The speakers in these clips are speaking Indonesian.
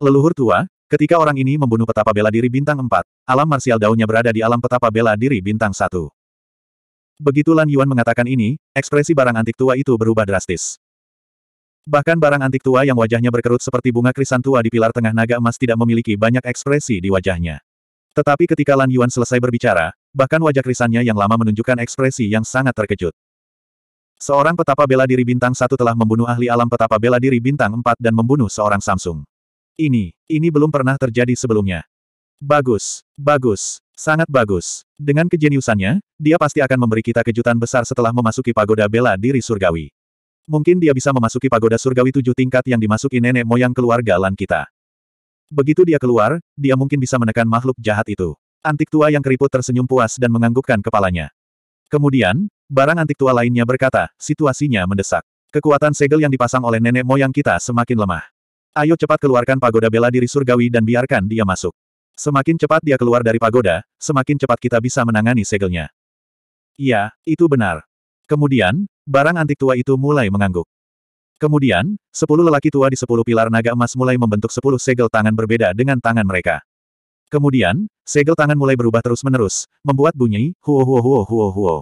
Leluhur tua, ketika orang ini membunuh petapa bela diri bintang 4, alam marsial daunnya berada di alam petapa bela diri bintang 1. Begitu Lan Yuan mengatakan ini, ekspresi barang antik tua itu berubah drastis. Bahkan barang antik tua yang wajahnya berkerut seperti bunga krisan tua di pilar tengah naga emas tidak memiliki banyak ekspresi di wajahnya. Tetapi ketika Lan Yuan selesai berbicara, bahkan wajah krisannya yang lama menunjukkan ekspresi yang sangat terkejut. Seorang petapa bela diri bintang satu telah membunuh ahli alam petapa bela diri bintang empat dan membunuh seorang Samsung. Ini, ini belum pernah terjadi sebelumnya. Bagus, bagus, sangat bagus. Dengan kejeniusannya, dia pasti akan memberi kita kejutan besar setelah memasuki pagoda bela diri surgawi. Mungkin dia bisa memasuki pagoda surgawi tujuh tingkat yang dimasuki nenek moyang keluarga Lan kita. Begitu dia keluar, dia mungkin bisa menekan makhluk jahat itu. Antik tua yang keriput tersenyum puas dan menganggukkan kepalanya. Kemudian, barang antik tua lainnya berkata, situasinya mendesak. Kekuatan segel yang dipasang oleh nenek moyang kita semakin lemah. Ayo cepat keluarkan pagoda bela diri surgawi dan biarkan dia masuk. Semakin cepat dia keluar dari pagoda, semakin cepat kita bisa menangani segelnya. Iya, itu benar. Kemudian, barang antik tua itu mulai mengangguk. Kemudian, sepuluh lelaki tua di sepuluh pilar naga emas mulai membentuk sepuluh segel tangan berbeda dengan tangan mereka. Kemudian, segel tangan mulai berubah terus-menerus, membuat bunyi, huo huo huo huo huo.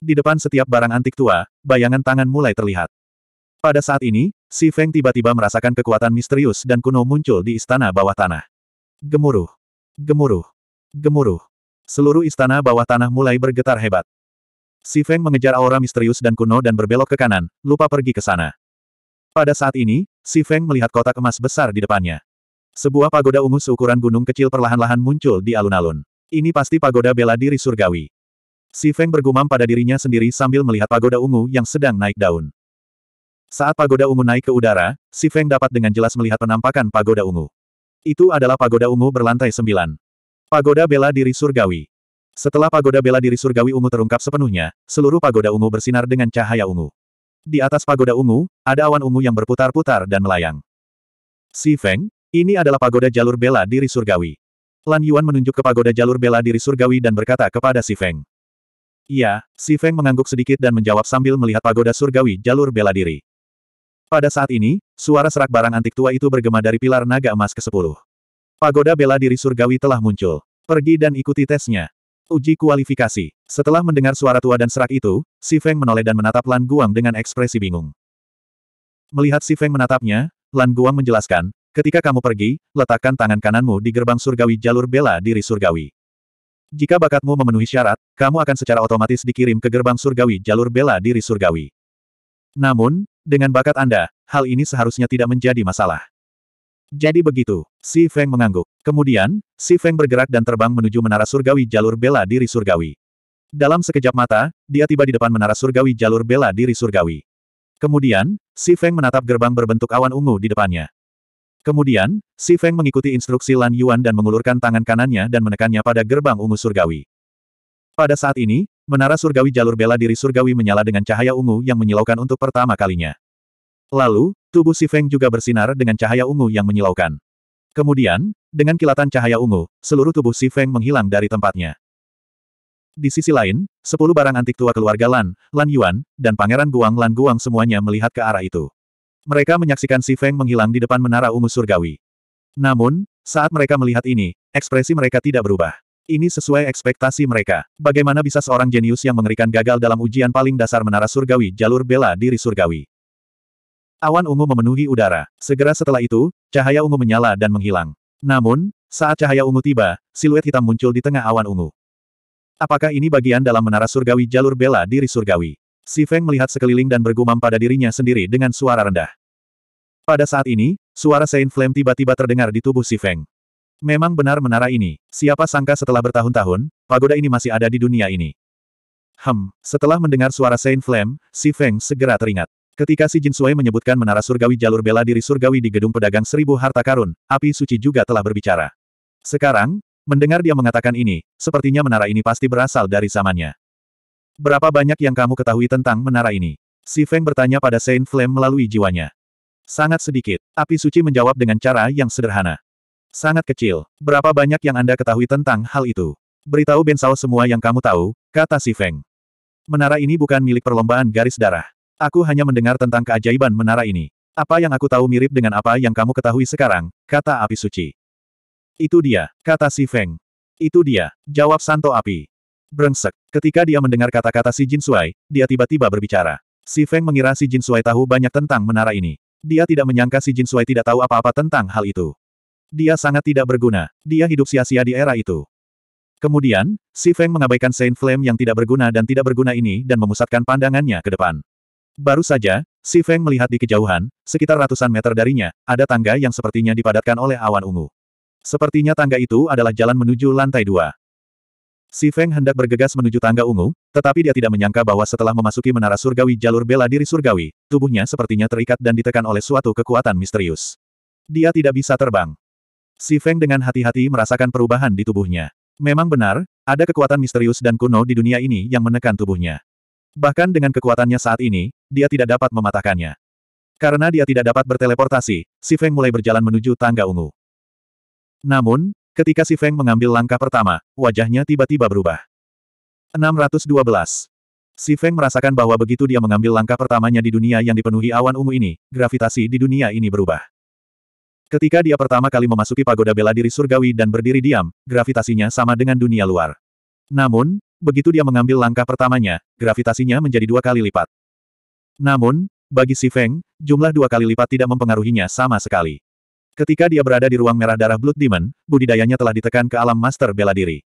Di depan setiap barang antik tua, bayangan tangan mulai terlihat. Pada saat ini, Si Feng tiba-tiba merasakan kekuatan misterius dan kuno muncul di istana bawah tanah. Gemuruh. Gemuruh. Gemuruh. Seluruh istana bawah tanah mulai bergetar hebat. Si Feng mengejar aura misterius dan kuno dan berbelok ke kanan, lupa pergi ke sana. Pada saat ini, Si Feng melihat kotak emas besar di depannya. Sebuah pagoda ungu seukuran gunung kecil perlahan-lahan muncul di alun-alun. Ini pasti pagoda bela diri surgawi. Si Feng bergumam pada dirinya sendiri sambil melihat pagoda ungu yang sedang naik daun. Saat pagoda ungu naik ke udara, Si Feng dapat dengan jelas melihat penampakan pagoda ungu. Itu adalah pagoda ungu berlantai sembilan. Pagoda bela diri surgawi. Setelah pagoda bela diri surgawi ungu terungkap sepenuhnya, seluruh pagoda ungu bersinar dengan cahaya ungu. Di atas pagoda ungu, ada awan ungu yang berputar-putar dan melayang. Si Feng, ini adalah pagoda jalur bela diri surgawi. Lan Yuan menunjuk ke pagoda jalur bela diri surgawi dan berkata kepada Si Feng. Iya, Si Feng mengangguk sedikit dan menjawab sambil melihat pagoda surgawi jalur bela diri. Pada saat ini, suara serak barang antik tua itu bergema dari pilar naga emas ke-10. Pagoda bela diri surgawi telah muncul. Pergi dan ikuti tesnya. Uji kualifikasi. Setelah mendengar suara tua dan serak itu, Si Feng menoleh dan menatap Lan Guang dengan ekspresi bingung. Melihat Si Feng menatapnya, Lan Guang menjelaskan, ketika kamu pergi, letakkan tangan kananmu di gerbang surgawi jalur bela diri surgawi. Jika bakatmu memenuhi syarat, kamu akan secara otomatis dikirim ke gerbang surgawi jalur bela diri surgawi. Namun, dengan bakat Anda, hal ini seharusnya tidak menjadi masalah. Jadi begitu, Si Feng mengangguk. Kemudian, Si Feng bergerak dan terbang menuju menara surgawi jalur bela diri surgawi. Dalam sekejap mata, dia tiba di depan menara surgawi jalur bela diri surgawi. Kemudian, Si Feng menatap gerbang berbentuk awan ungu di depannya. Kemudian, Si Feng mengikuti instruksi Lan Yuan dan mengulurkan tangan kanannya dan menekannya pada gerbang ungu surgawi. Pada saat ini, Menara surgawi jalur bela diri surgawi menyala dengan cahaya ungu yang menyilaukan untuk pertama kalinya. Lalu, tubuh si Feng juga bersinar dengan cahaya ungu yang menyilaukan. Kemudian, dengan kilatan cahaya ungu, seluruh tubuh si Feng menghilang dari tempatnya. Di sisi lain, sepuluh barang antik tua keluarga Lan, Lan Yuan, dan Pangeran Guang Lan Guang semuanya melihat ke arah itu. Mereka menyaksikan si Feng menghilang di depan menara ungu surgawi. Namun, saat mereka melihat ini, ekspresi mereka tidak berubah. Ini sesuai ekspektasi mereka. Bagaimana bisa seorang jenius yang mengerikan gagal dalam ujian paling dasar menara surgawi jalur bela diri surgawi? Awan ungu memenuhi udara. Segera setelah itu, cahaya ungu menyala dan menghilang. Namun, saat cahaya ungu tiba, siluet hitam muncul di tengah awan ungu. Apakah ini bagian dalam menara surgawi jalur bela diri surgawi? Si Feng melihat sekeliling dan bergumam pada dirinya sendiri dengan suara rendah. Pada saat ini, suara Saint Flame tiba-tiba terdengar di tubuh Si Feng. Memang benar menara ini, siapa sangka setelah bertahun-tahun, pagoda ini masih ada di dunia ini. Hem, setelah mendengar suara Saint Flame, si Feng segera teringat. Ketika si Jin Sui menyebutkan menara surgawi jalur bela diri surgawi di gedung pedagang seribu harta karun, api suci juga telah berbicara. Sekarang, mendengar dia mengatakan ini, sepertinya menara ini pasti berasal dari zamannya. Berapa banyak yang kamu ketahui tentang menara ini? Si Feng bertanya pada Saint Flame melalui jiwanya. Sangat sedikit. Api suci menjawab dengan cara yang sederhana. Sangat kecil. Berapa banyak yang Anda ketahui tentang hal itu? Beritahu Bensao semua yang kamu tahu, kata Si Feng. Menara ini bukan milik perlombaan garis darah. Aku hanya mendengar tentang keajaiban menara ini. Apa yang aku tahu mirip dengan apa yang kamu ketahui sekarang, kata api suci. Itu dia, kata Si Feng. Itu dia, jawab Santo Api. Brengsek. Ketika dia mendengar kata-kata si Jin Suai, dia tiba-tiba berbicara. Si Feng mengira si Jin Suai tahu banyak tentang menara ini. Dia tidak menyangka si Jin Suai tidak tahu apa-apa tentang hal itu. Dia sangat tidak berguna. Dia hidup sia-sia di era itu. Kemudian, Si Feng mengabaikan Saint Flame yang tidak berguna dan tidak berguna ini dan memusatkan pandangannya ke depan. Baru saja, Si Feng melihat di kejauhan, sekitar ratusan meter darinya, ada tangga yang sepertinya dipadatkan oleh awan ungu. Sepertinya tangga itu adalah jalan menuju lantai dua. Si Feng hendak bergegas menuju tangga ungu, tetapi dia tidak menyangka bahwa setelah memasuki menara surgawi jalur bela diri surgawi, tubuhnya sepertinya terikat dan ditekan oleh suatu kekuatan misterius. Dia tidak bisa terbang. Si Feng dengan hati-hati merasakan perubahan di tubuhnya. Memang benar, ada kekuatan misterius dan kuno di dunia ini yang menekan tubuhnya. Bahkan dengan kekuatannya saat ini, dia tidak dapat mematahkannya. Karena dia tidak dapat berteleportasi, Si Feng mulai berjalan menuju tangga ungu. Namun, ketika Si Feng mengambil langkah pertama, wajahnya tiba-tiba berubah. 612. Si Feng merasakan bahwa begitu dia mengambil langkah pertamanya di dunia yang dipenuhi awan ungu ini, gravitasi di dunia ini berubah. Ketika dia pertama kali memasuki pagoda bela diri surgawi dan berdiri diam, gravitasinya sama dengan dunia luar. Namun, begitu dia mengambil langkah pertamanya, gravitasinya menjadi dua kali lipat. Namun, bagi Si Feng, jumlah dua kali lipat tidak mempengaruhinya sama sekali. Ketika dia berada di ruang merah darah Blood Demon, budidayanya telah ditekan ke alam master bela diri.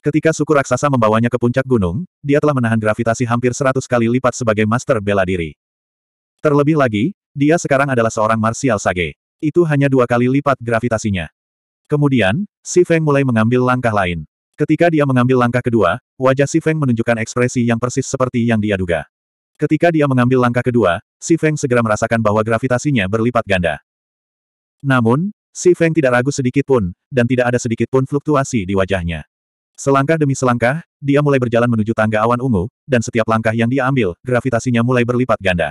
Ketika suku raksasa membawanya ke puncak gunung, dia telah menahan gravitasi hampir seratus kali lipat sebagai master bela diri. Terlebih lagi, dia sekarang adalah seorang martial sage. Itu hanya dua kali lipat gravitasinya. Kemudian, Si Feng mulai mengambil langkah lain. Ketika dia mengambil langkah kedua, wajah Si Feng menunjukkan ekspresi yang persis seperti yang dia duga. Ketika dia mengambil langkah kedua, Si Feng segera merasakan bahwa gravitasinya berlipat ganda. Namun, Si Feng tidak ragu sedikit pun, dan tidak ada sedikit pun fluktuasi di wajahnya. Selangkah demi selangkah, dia mulai berjalan menuju tangga awan ungu, dan setiap langkah yang dia ambil, gravitasinya mulai berlipat ganda.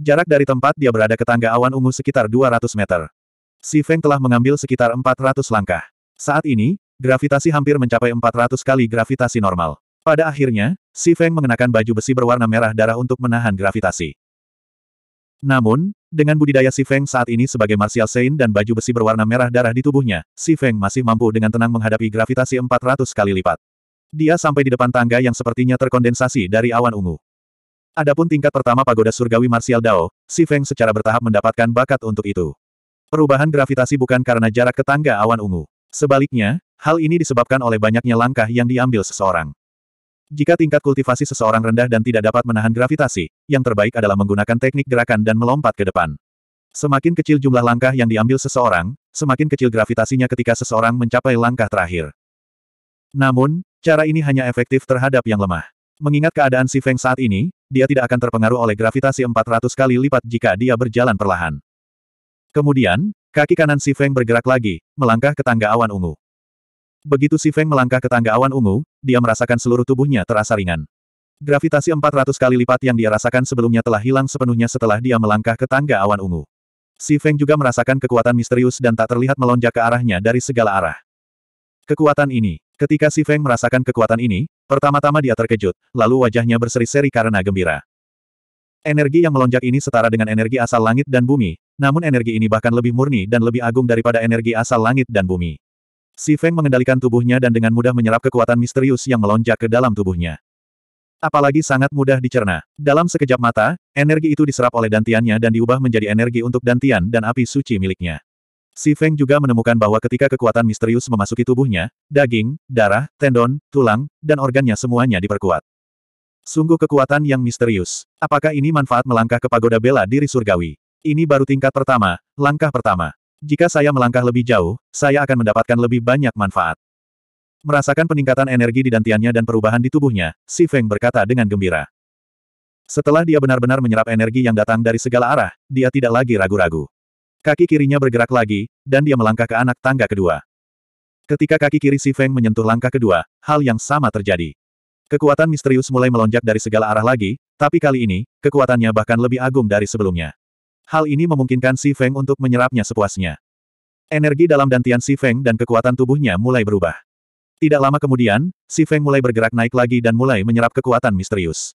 Jarak dari tempat dia berada ke tangga awan ungu sekitar 200 meter. Si Feng telah mengambil sekitar 400 langkah. Saat ini, gravitasi hampir mencapai 400 kali gravitasi normal. Pada akhirnya, si Feng mengenakan baju besi berwarna merah darah untuk menahan gravitasi. Namun, dengan budidaya Si Feng saat ini sebagai Martial Saint dan baju besi berwarna merah darah di tubuhnya, Si Feng masih mampu dengan tenang menghadapi gravitasi 400 kali lipat. Dia sampai di depan tangga yang sepertinya terkondensasi dari awan ungu. Adapun tingkat pertama pagoda surgawi Martial Dao, Si Feng secara bertahap mendapatkan bakat untuk itu. Perubahan gravitasi bukan karena jarak ke tangga awan ungu. Sebaliknya, hal ini disebabkan oleh banyaknya langkah yang diambil seseorang. Jika tingkat kultivasi seseorang rendah dan tidak dapat menahan gravitasi, yang terbaik adalah menggunakan teknik gerakan dan melompat ke depan. Semakin kecil jumlah langkah yang diambil seseorang, semakin kecil gravitasinya ketika seseorang mencapai langkah terakhir. Namun, cara ini hanya efektif terhadap yang lemah. Mengingat keadaan si Feng saat ini, dia tidak akan terpengaruh oleh gravitasi 400 kali lipat jika dia berjalan perlahan. Kemudian, kaki kanan si Feng bergerak lagi, melangkah ke tangga awan ungu. Begitu si Feng melangkah ke tangga awan ungu, dia merasakan seluruh tubuhnya terasa ringan. Gravitasi 400 kali lipat yang dia rasakan sebelumnya telah hilang sepenuhnya setelah dia melangkah ke tangga awan ungu. Si Feng juga merasakan kekuatan misterius dan tak terlihat melonjak ke arahnya dari segala arah. Kekuatan ini, Ketika Si Feng merasakan kekuatan ini, pertama-tama dia terkejut, lalu wajahnya berseri-seri karena gembira. Energi yang melonjak ini setara dengan energi asal langit dan bumi, namun energi ini bahkan lebih murni dan lebih agung daripada energi asal langit dan bumi. Si Feng mengendalikan tubuhnya dan dengan mudah menyerap kekuatan misterius yang melonjak ke dalam tubuhnya. Apalagi sangat mudah dicerna. Dalam sekejap mata, energi itu diserap oleh dantiannya dan diubah menjadi energi untuk dantian dan api suci miliknya. Si Feng juga menemukan bahwa ketika kekuatan misterius memasuki tubuhnya, daging, darah, tendon, tulang, dan organnya semuanya diperkuat. Sungguh kekuatan yang misterius. Apakah ini manfaat melangkah ke pagoda bela diri surgawi? Ini baru tingkat pertama, langkah pertama. Jika saya melangkah lebih jauh, saya akan mendapatkan lebih banyak manfaat. Merasakan peningkatan energi di dantiannya dan perubahan di tubuhnya, Si Feng berkata dengan gembira. Setelah dia benar-benar menyerap energi yang datang dari segala arah, dia tidak lagi ragu-ragu. Kaki kirinya bergerak lagi, dan dia melangkah ke anak tangga kedua. Ketika kaki kiri Si Feng menyentuh langkah kedua, hal yang sama terjadi. Kekuatan misterius mulai melonjak dari segala arah lagi, tapi kali ini, kekuatannya bahkan lebih agung dari sebelumnya. Hal ini memungkinkan Si Feng untuk menyerapnya sepuasnya. Energi dalam dantian Si Feng dan kekuatan tubuhnya mulai berubah. Tidak lama kemudian, Si Feng mulai bergerak naik lagi dan mulai menyerap kekuatan misterius.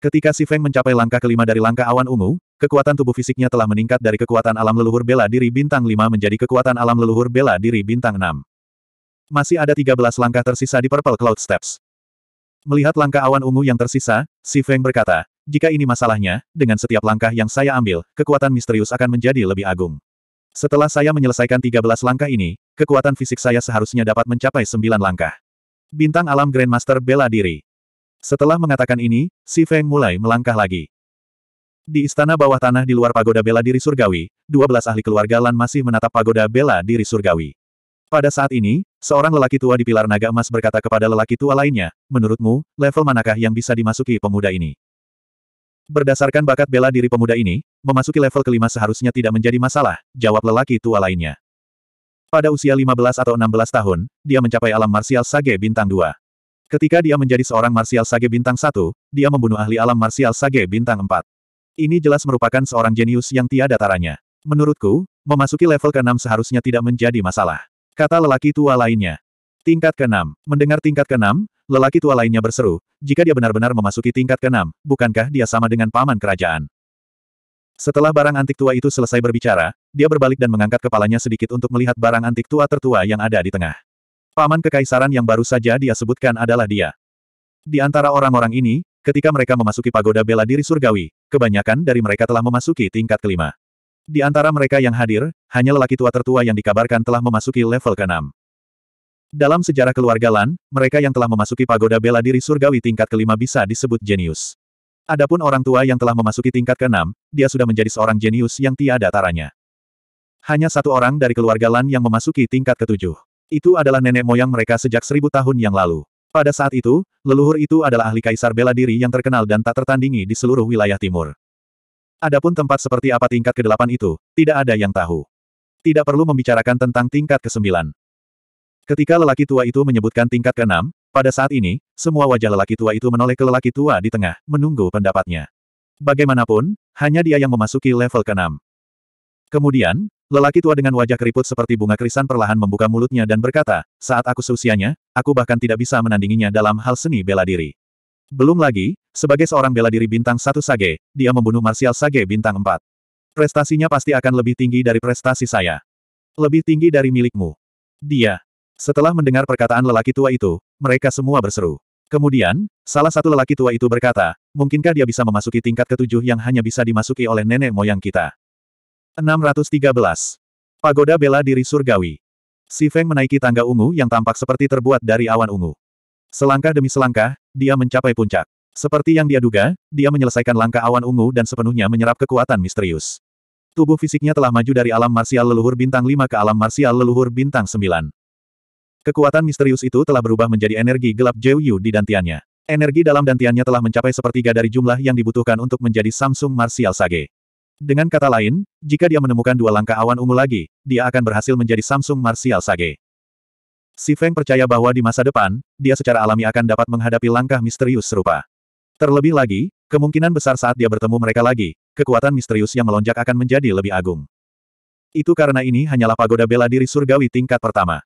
Ketika Si Feng mencapai langkah kelima dari langkah awan ungu, Kekuatan tubuh fisiknya telah meningkat dari kekuatan alam leluhur bela diri bintang 5 menjadi kekuatan alam leluhur bela diri bintang 6. Masih ada 13 langkah tersisa di Purple Cloud Steps. Melihat langkah awan ungu yang tersisa, Si Feng berkata, jika ini masalahnya, dengan setiap langkah yang saya ambil, kekuatan misterius akan menjadi lebih agung. Setelah saya menyelesaikan 13 langkah ini, kekuatan fisik saya seharusnya dapat mencapai 9 langkah. Bintang alam Grandmaster bela diri. Setelah mengatakan ini, Si Feng mulai melangkah lagi. Di istana bawah tanah di luar pagoda bela diri surgawi, 12 ahli keluarga Lan masih menatap pagoda bela diri surgawi. Pada saat ini, seorang lelaki tua di pilar naga emas berkata kepada lelaki tua lainnya, menurutmu, level manakah yang bisa dimasuki pemuda ini? Berdasarkan bakat bela diri pemuda ini, memasuki level kelima seharusnya tidak menjadi masalah, jawab lelaki tua lainnya. Pada usia 15 atau 16 tahun, dia mencapai alam marsial Sage Bintang 2. Ketika dia menjadi seorang Marsial Sage Bintang 1, dia membunuh ahli alam Marsial Sage Bintang 4. Ini jelas merupakan seorang jenius yang tiada taranya. Menurutku, memasuki level ke-6 seharusnya tidak menjadi masalah. Kata lelaki tua lainnya. Tingkat ke-6. Mendengar tingkat ke-6, lelaki tua lainnya berseru, jika dia benar-benar memasuki tingkat ke-6, bukankah dia sama dengan paman kerajaan? Setelah barang antik tua itu selesai berbicara, dia berbalik dan mengangkat kepalanya sedikit untuk melihat barang antik tua tertua yang ada di tengah. Paman kekaisaran yang baru saja dia sebutkan adalah dia. Di antara orang-orang ini, ketika mereka memasuki pagoda bela diri surgawi, kebanyakan dari mereka telah memasuki tingkat kelima. Di antara mereka yang hadir, hanya lelaki tua tertua yang dikabarkan telah memasuki level keenam. Dalam sejarah keluarga Lan, mereka yang telah memasuki pagoda bela diri surgawi tingkat kelima bisa disebut jenius. Adapun orang tua yang telah memasuki tingkat keenam, dia sudah menjadi seorang jenius yang tiada taranya. Hanya satu orang dari keluarga Lan yang memasuki tingkat ketujuh. Itu adalah nenek moyang mereka sejak seribu tahun yang lalu. Pada saat itu, leluhur itu adalah ahli kaisar bela diri yang terkenal dan tak tertandingi di seluruh wilayah timur. Adapun tempat seperti apa tingkat ke-8 itu, tidak ada yang tahu. Tidak perlu membicarakan tentang tingkat ke-9. Ketika lelaki tua itu menyebutkan tingkat ke-6, pada saat ini, semua wajah lelaki tua itu menoleh ke lelaki tua di tengah, menunggu pendapatnya. Bagaimanapun, hanya dia yang memasuki level ke-6. Kemudian, Lelaki tua dengan wajah keriput seperti bunga krisan perlahan membuka mulutnya dan berkata, saat aku seusianya, aku bahkan tidak bisa menandinginya dalam hal seni bela diri. Belum lagi, sebagai seorang bela diri bintang satu Sage, dia membunuh Martial Sage bintang 4. Prestasinya pasti akan lebih tinggi dari prestasi saya. Lebih tinggi dari milikmu. Dia. Setelah mendengar perkataan lelaki tua itu, mereka semua berseru. Kemudian, salah satu lelaki tua itu berkata, mungkinkah dia bisa memasuki tingkat ketujuh yang hanya bisa dimasuki oleh nenek moyang kita? 613. Pagoda Bela Diri Surgawi. Si Feng menaiki tangga ungu yang tampak seperti terbuat dari awan ungu. Selangkah demi selangkah, dia mencapai puncak. Seperti yang dia duga, dia menyelesaikan langkah awan ungu dan sepenuhnya menyerap kekuatan misterius. Tubuh fisiknya telah maju dari alam marsial leluhur bintang 5 ke alam marsial leluhur bintang 9. Kekuatan misterius itu telah berubah menjadi energi gelap Zhou Yu di dantiannya. Energi dalam dantiannya telah mencapai sepertiga dari jumlah yang dibutuhkan untuk menjadi Samsung Martial Sage. Dengan kata lain, jika dia menemukan dua langkah awan ungu lagi, dia akan berhasil menjadi Samsung Martial Sage. Si Feng percaya bahwa di masa depan, dia secara alami akan dapat menghadapi langkah misterius serupa. Terlebih lagi, kemungkinan besar saat dia bertemu mereka lagi, kekuatan misterius yang melonjak akan menjadi lebih agung. Itu karena ini hanyalah pagoda bela diri surgawi tingkat pertama.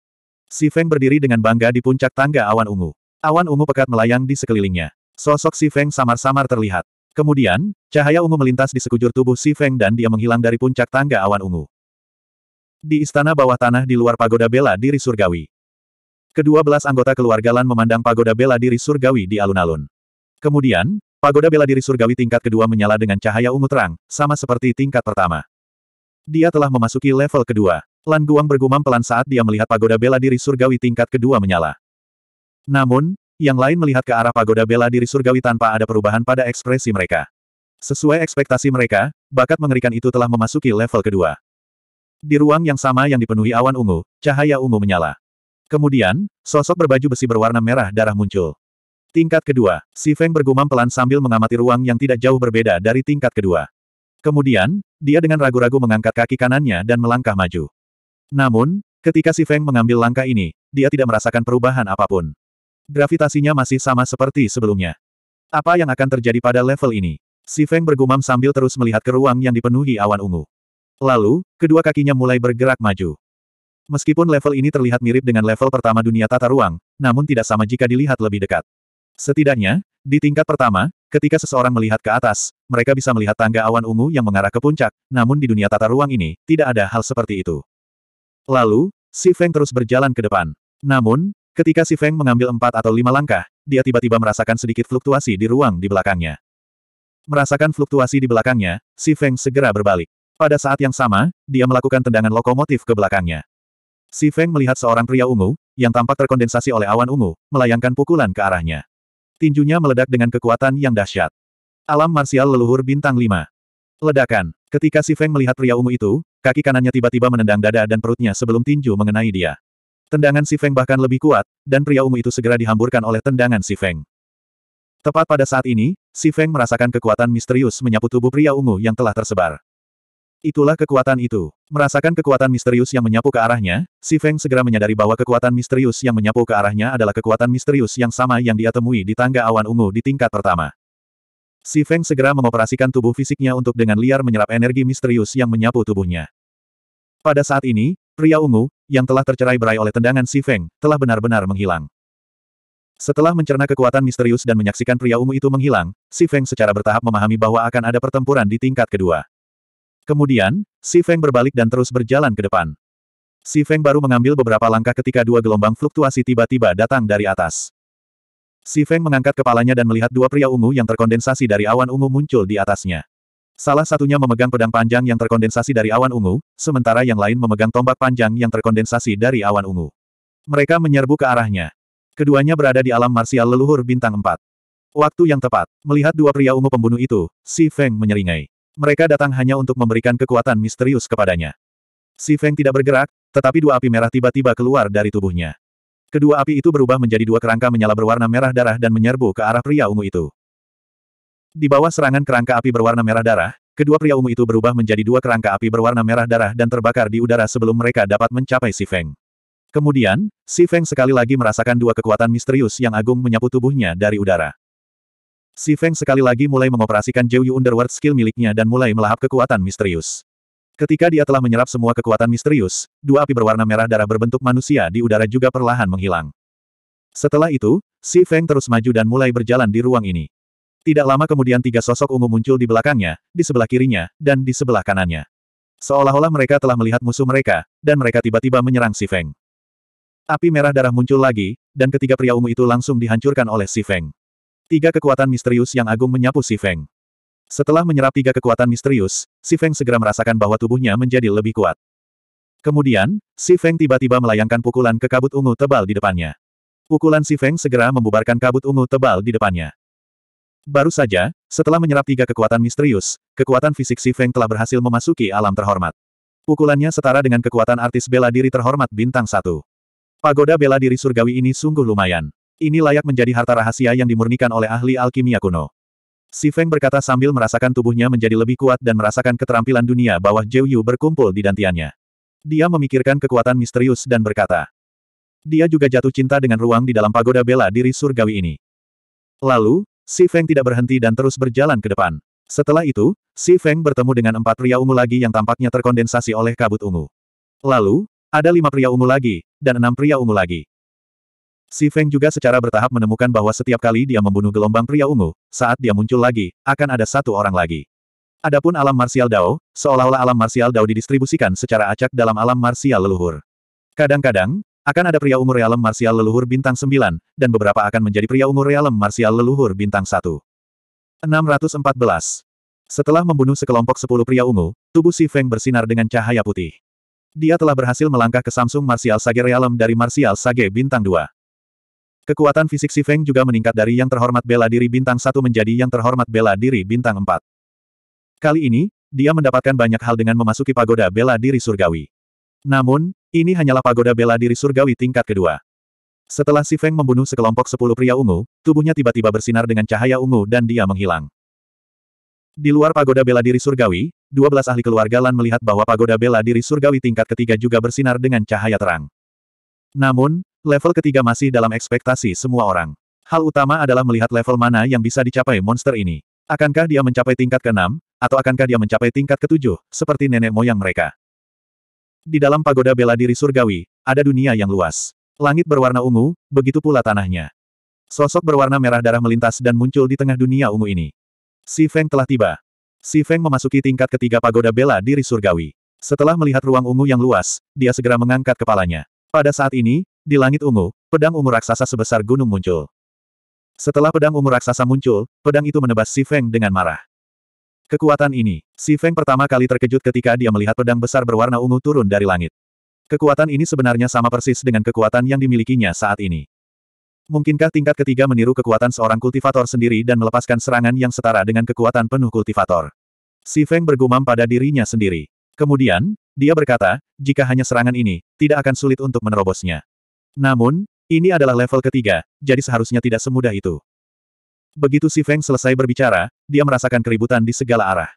Si Feng berdiri dengan bangga di puncak tangga awan ungu. Awan ungu pekat melayang di sekelilingnya. Sosok Si Feng samar-samar terlihat. Kemudian, cahaya ungu melintas di sekujur tubuh Si Feng dan dia menghilang dari puncak tangga awan ungu. Di istana bawah tanah di luar pagoda bela diri surgawi. Kedua belas anggota keluarga Lan memandang pagoda bela diri surgawi di alun-alun. Kemudian, pagoda bela diri surgawi tingkat kedua menyala dengan cahaya ungu terang, sama seperti tingkat pertama. Dia telah memasuki level kedua. Lan Guang bergumam pelan saat dia melihat pagoda bela diri surgawi tingkat kedua menyala. Namun, yang lain melihat ke arah pagoda bela diri surgawi tanpa ada perubahan pada ekspresi mereka. Sesuai ekspektasi mereka, bakat mengerikan itu telah memasuki level kedua. Di ruang yang sama yang dipenuhi awan ungu, cahaya ungu menyala. Kemudian, sosok berbaju besi berwarna merah darah muncul. Tingkat kedua, Si Feng bergumam pelan sambil mengamati ruang yang tidak jauh berbeda dari tingkat kedua. Kemudian, dia dengan ragu-ragu mengangkat kaki kanannya dan melangkah maju. Namun, ketika Si Feng mengambil langkah ini, dia tidak merasakan perubahan apapun. Gravitasinya masih sama seperti sebelumnya. Apa yang akan terjadi pada level ini? Si Feng bergumam sambil terus melihat ke ruang yang dipenuhi awan ungu. Lalu, kedua kakinya mulai bergerak maju. Meskipun level ini terlihat mirip dengan level pertama dunia tata ruang, namun tidak sama jika dilihat lebih dekat. Setidaknya, di tingkat pertama, ketika seseorang melihat ke atas, mereka bisa melihat tangga awan ungu yang mengarah ke puncak, namun di dunia tata ruang ini, tidak ada hal seperti itu. Lalu, Si Feng terus berjalan ke depan. Namun, Ketika si Feng mengambil empat atau lima langkah, dia tiba-tiba merasakan sedikit fluktuasi di ruang di belakangnya. Merasakan fluktuasi di belakangnya, si Feng segera berbalik. Pada saat yang sama, dia melakukan tendangan lokomotif ke belakangnya. Si Feng melihat seorang pria ungu, yang tampak terkondensasi oleh awan ungu, melayangkan pukulan ke arahnya. Tinjunya meledak dengan kekuatan yang dahsyat. Alam marsial leluhur bintang 5. Ledakan. Ketika si Feng melihat pria ungu itu, kaki kanannya tiba-tiba menendang dada dan perutnya sebelum tinju mengenai dia. Tendangan si Feng bahkan lebih kuat, dan pria ungu itu segera dihamburkan oleh tendangan si Feng. Tepat pada saat ini, si Feng merasakan kekuatan misterius menyapu tubuh pria ungu yang telah tersebar. Itulah kekuatan itu. Merasakan kekuatan misterius yang menyapu ke arahnya, si Feng segera menyadari bahwa kekuatan misterius yang menyapu ke arahnya adalah kekuatan misterius yang sama yang dia temui di tangga awan ungu di tingkat pertama. Si Feng segera mengoperasikan tubuh fisiknya untuk dengan liar menyerap energi misterius yang menyapu tubuhnya. Pada saat ini, Pria ungu, yang telah tercerai berai oleh tendangan Si Feng, telah benar-benar menghilang. Setelah mencerna kekuatan misterius dan menyaksikan pria ungu itu menghilang, Si Feng secara bertahap memahami bahwa akan ada pertempuran di tingkat kedua. Kemudian, Si Feng berbalik dan terus berjalan ke depan. Si Feng baru mengambil beberapa langkah ketika dua gelombang fluktuasi tiba-tiba datang dari atas. Si Feng mengangkat kepalanya dan melihat dua pria ungu yang terkondensasi dari awan ungu muncul di atasnya. Salah satunya memegang pedang panjang yang terkondensasi dari awan ungu, sementara yang lain memegang tombak panjang yang terkondensasi dari awan ungu. Mereka menyerbu ke arahnya. Keduanya berada di alam marsial leluhur bintang 4. Waktu yang tepat, melihat dua pria ungu pembunuh itu, Si Feng menyeringai. Mereka datang hanya untuk memberikan kekuatan misterius kepadanya. Si Feng tidak bergerak, tetapi dua api merah tiba-tiba keluar dari tubuhnya. Kedua api itu berubah menjadi dua kerangka menyala berwarna merah darah dan menyerbu ke arah pria ungu itu. Di bawah serangan kerangka api berwarna merah darah, kedua pria ungu itu berubah menjadi dua kerangka api berwarna merah darah dan terbakar di udara sebelum mereka dapat mencapai Si Feng. Kemudian, Si Feng sekali lagi merasakan dua kekuatan misterius yang agung menyapu tubuhnya dari udara. Si Feng sekali lagi mulai mengoperasikan Jiu Yu Underworld skill miliknya dan mulai melahap kekuatan misterius. Ketika dia telah menyerap semua kekuatan misterius, dua api berwarna merah darah berbentuk manusia di udara juga perlahan menghilang. Setelah itu, Si Feng terus maju dan mulai berjalan di ruang ini. Tidak lama kemudian tiga sosok ungu muncul di belakangnya, di sebelah kirinya, dan di sebelah kanannya. Seolah-olah mereka telah melihat musuh mereka, dan mereka tiba-tiba menyerang Si Feng. Api merah darah muncul lagi, dan ketiga pria ungu itu langsung dihancurkan oleh Si Feng. Tiga kekuatan misterius yang agung menyapu Si Feng. Setelah menyerap tiga kekuatan misterius, Si Feng segera merasakan bahwa tubuhnya menjadi lebih kuat. Kemudian, Si Feng tiba-tiba melayangkan pukulan ke kabut ungu tebal di depannya. Pukulan Si Feng segera membubarkan kabut ungu tebal di depannya. Baru saja, setelah menyerap tiga kekuatan misterius, kekuatan fisik Si Feng telah berhasil memasuki alam terhormat. Pukulannya setara dengan kekuatan artis bela diri terhormat bintang satu. Pagoda bela diri surgawi ini sungguh lumayan. Ini layak menjadi harta rahasia yang dimurnikan oleh ahli alkimia kuno. Si Feng berkata sambil merasakan tubuhnya menjadi lebih kuat dan merasakan keterampilan dunia bawah Jiu Yu berkumpul di dantiannya. Dia memikirkan kekuatan misterius dan berkata. Dia juga jatuh cinta dengan ruang di dalam pagoda bela diri surgawi ini. Lalu, Si Feng tidak berhenti dan terus berjalan ke depan. Setelah itu, Si Feng bertemu dengan empat pria ungu lagi yang tampaknya terkondensasi oleh kabut ungu. Lalu, ada lima pria ungu lagi, dan enam pria ungu lagi. Si Feng juga secara bertahap menemukan bahwa setiap kali dia membunuh gelombang pria ungu, saat dia muncul lagi, akan ada satu orang lagi. Adapun alam marsial Dao, seolah-olah alam marsial Dao didistribusikan secara acak dalam alam marsial leluhur. Kadang-kadang, akan ada pria ungu realem marsial leluhur bintang 9, dan beberapa akan menjadi pria ungu realem marsial leluhur bintang 1. 614. Setelah membunuh sekelompok 10 pria ungu, tubuh Si Feng bersinar dengan cahaya putih. Dia telah berhasil melangkah ke Samsung Marsial Sage Realem dari Marsial Sage Bintang 2. Kekuatan fisik Si Feng juga meningkat dari yang terhormat bela diri bintang 1 menjadi yang terhormat bela diri bintang 4. Kali ini, dia mendapatkan banyak hal dengan memasuki pagoda bela diri surgawi. Namun, ini hanyalah pagoda bela diri surgawi tingkat kedua. Setelah Si Feng membunuh sekelompok sepuluh pria ungu, tubuhnya tiba-tiba bersinar dengan cahaya ungu dan dia menghilang. Di luar pagoda bela diri surgawi, dua belas ahli keluarga Lan melihat bahwa pagoda bela diri surgawi tingkat ketiga juga bersinar dengan cahaya terang. Namun, level ketiga masih dalam ekspektasi semua orang. Hal utama adalah melihat level mana yang bisa dicapai monster ini. Akankah dia mencapai tingkat keenam, atau akankah dia mencapai tingkat ketujuh, seperti nenek moyang mereka? Di dalam pagoda bela diri surgawi, ada dunia yang luas. Langit berwarna ungu, begitu pula tanahnya. Sosok berwarna merah darah melintas dan muncul di tengah dunia ungu ini. Si Feng telah tiba. Si Feng memasuki tingkat ketiga pagoda bela diri surgawi. Setelah melihat ruang ungu yang luas, dia segera mengangkat kepalanya. Pada saat ini, di langit ungu, pedang ungu raksasa sebesar gunung muncul. Setelah pedang ungu raksasa muncul, pedang itu menebas Si Feng dengan marah. Kekuatan ini, Si Feng pertama kali terkejut ketika dia melihat pedang besar berwarna ungu turun dari langit. Kekuatan ini sebenarnya sama persis dengan kekuatan yang dimilikinya saat ini. Mungkinkah tingkat ketiga meniru kekuatan seorang kultivator sendiri dan melepaskan serangan yang setara dengan kekuatan penuh kultivator? Si Feng bergumam pada dirinya sendiri. Kemudian, dia berkata, jika hanya serangan ini, tidak akan sulit untuk menerobosnya. Namun, ini adalah level ketiga, jadi seharusnya tidak semudah itu. Begitu Si Feng selesai berbicara, dia merasakan keributan di segala arah.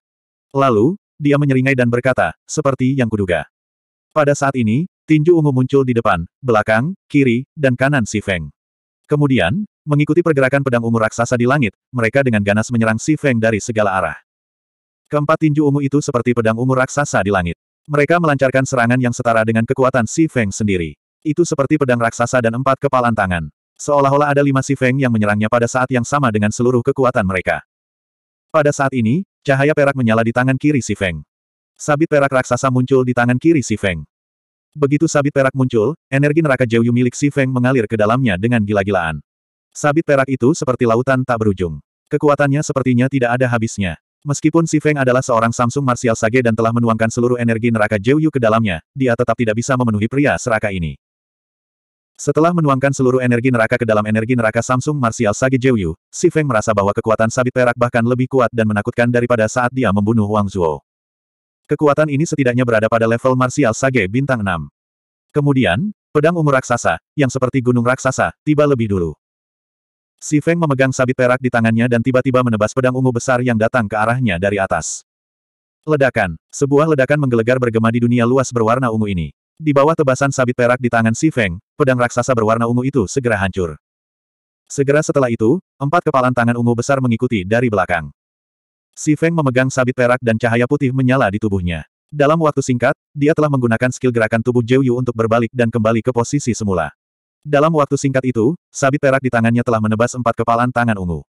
Lalu, dia menyeringai dan berkata, seperti yang kuduga. Pada saat ini, tinju ungu muncul di depan, belakang, kiri, dan kanan Si Feng. Kemudian, mengikuti pergerakan pedang ungu raksasa di langit, mereka dengan ganas menyerang Si Feng dari segala arah. Keempat tinju ungu itu seperti pedang ungu raksasa di langit. Mereka melancarkan serangan yang setara dengan kekuatan Si Feng sendiri. Itu seperti pedang raksasa dan empat kepalan tangan. Seolah-olah ada lima si Feng yang menyerangnya pada saat yang sama dengan seluruh kekuatan mereka. Pada saat ini, cahaya perak menyala di tangan kiri si Feng. Sabit perak raksasa muncul di tangan kiri si Feng. Begitu sabit perak muncul, energi neraka Jouyu milik si Feng mengalir ke dalamnya dengan gila-gilaan. Sabit perak itu seperti lautan tak berujung. Kekuatannya sepertinya tidak ada habisnya. Meskipun Si Feng adalah seorang Samsung Martial Sage dan telah menuangkan seluruh energi neraka Jiu Yu ke dalamnya, dia tetap tidak bisa memenuhi pria seraka ini. Setelah menuangkan seluruh energi neraka ke dalam energi neraka Samsung Martial Sagi Jiuyu, Si Feng merasa bahwa kekuatan sabit perak bahkan lebih kuat dan menakutkan daripada saat dia membunuh Wang Zhuo. Kekuatan ini setidaknya berada pada level Martial Sage bintang 6. Kemudian, pedang ungu raksasa, yang seperti gunung raksasa, tiba lebih dulu. Si Feng memegang sabit perak di tangannya dan tiba-tiba menebas pedang ungu besar yang datang ke arahnya dari atas. Ledakan. Sebuah ledakan menggelegar bergema di dunia luas berwarna ungu ini. Di bawah tebasan sabit perak di tangan Si Feng, pedang raksasa berwarna ungu itu segera hancur. Segera setelah itu, empat kepalan tangan ungu besar mengikuti dari belakang. Si Feng memegang sabit perak dan cahaya putih menyala di tubuhnya. Dalam waktu singkat, dia telah menggunakan skill gerakan tubuh Zhou Yu untuk berbalik dan kembali ke posisi semula. Dalam waktu singkat itu, sabit perak di tangannya telah menebas empat kepalan tangan ungu.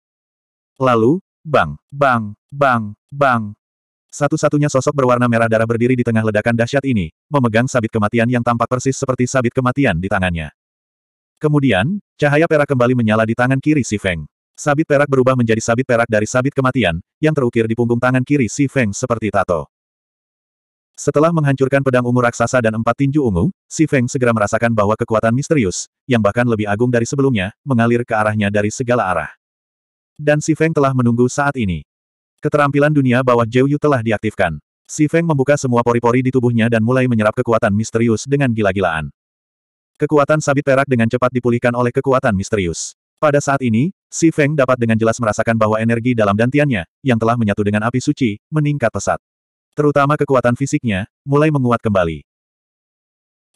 Lalu, bang, bang, bang, bang, satu-satunya sosok berwarna merah darah berdiri di tengah ledakan dahsyat ini, memegang sabit kematian yang tampak persis seperti sabit kematian di tangannya. Kemudian, cahaya perak kembali menyala di tangan kiri Si Feng. Sabit perak berubah menjadi sabit perak dari sabit kematian, yang terukir di punggung tangan kiri Si Feng seperti tato. Setelah menghancurkan pedang ungu raksasa dan empat tinju ungu, Si Feng segera merasakan bahwa kekuatan misterius, yang bahkan lebih agung dari sebelumnya, mengalir ke arahnya dari segala arah. Dan Si Feng telah menunggu saat ini. Keterampilan dunia bawah Zhou Yu telah diaktifkan. Si Feng membuka semua pori-pori di tubuhnya dan mulai menyerap kekuatan misterius dengan gila-gilaan. Kekuatan sabit perak dengan cepat dipulihkan oleh kekuatan misterius. Pada saat ini, Si Feng dapat dengan jelas merasakan bahwa energi dalam dantiannya, yang telah menyatu dengan api suci, meningkat pesat. Terutama kekuatan fisiknya, mulai menguat kembali.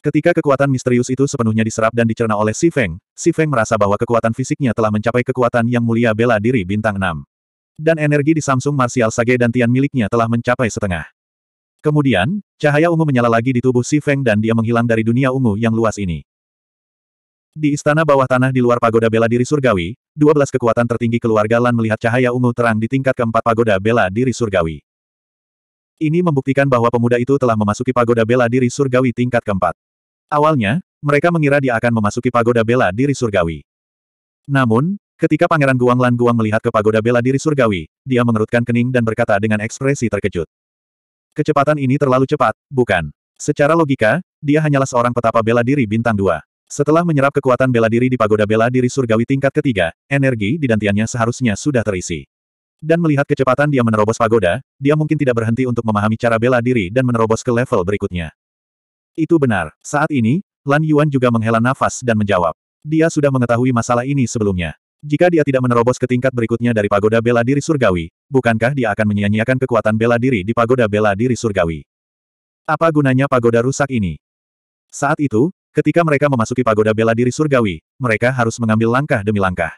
Ketika kekuatan misterius itu sepenuhnya diserap dan dicerna oleh Si Feng, Si Feng merasa bahwa kekuatan fisiknya telah mencapai kekuatan yang mulia bela diri bintang 6. Dan energi di Samsung Martial Sage dan Tian miliknya telah mencapai setengah. Kemudian, cahaya ungu menyala lagi di tubuh Si Feng dan dia menghilang dari dunia ungu yang luas ini. Di istana bawah tanah di luar pagoda bela diri surgawi, 12 kekuatan tertinggi keluarga Lan melihat cahaya ungu terang di tingkat keempat pagoda bela diri surgawi. Ini membuktikan bahwa pemuda itu telah memasuki pagoda bela diri surgawi tingkat keempat. Awalnya, mereka mengira dia akan memasuki pagoda bela diri surgawi. Namun, Ketika Pangeran Guanglan Guang melihat ke pagoda bela diri surgawi, dia mengerutkan kening dan berkata dengan ekspresi terkejut. Kecepatan ini terlalu cepat, bukan? Secara logika, dia hanyalah seorang petapa bela diri bintang dua. Setelah menyerap kekuatan bela diri di pagoda bela diri surgawi tingkat ketiga, energi di dantiannya seharusnya sudah terisi. Dan melihat kecepatan dia menerobos pagoda, dia mungkin tidak berhenti untuk memahami cara bela diri dan menerobos ke level berikutnya. Itu benar. Saat ini, Lan Yuan juga menghela nafas dan menjawab. Dia sudah mengetahui masalah ini sebelumnya. Jika dia tidak menerobos ke tingkat berikutnya dari pagoda bela diri surgawi, bukankah dia akan menyia-nyiakan kekuatan bela diri di pagoda bela diri surgawi? Apa gunanya pagoda rusak ini? Saat itu, ketika mereka memasuki pagoda bela diri surgawi, mereka harus mengambil langkah demi langkah.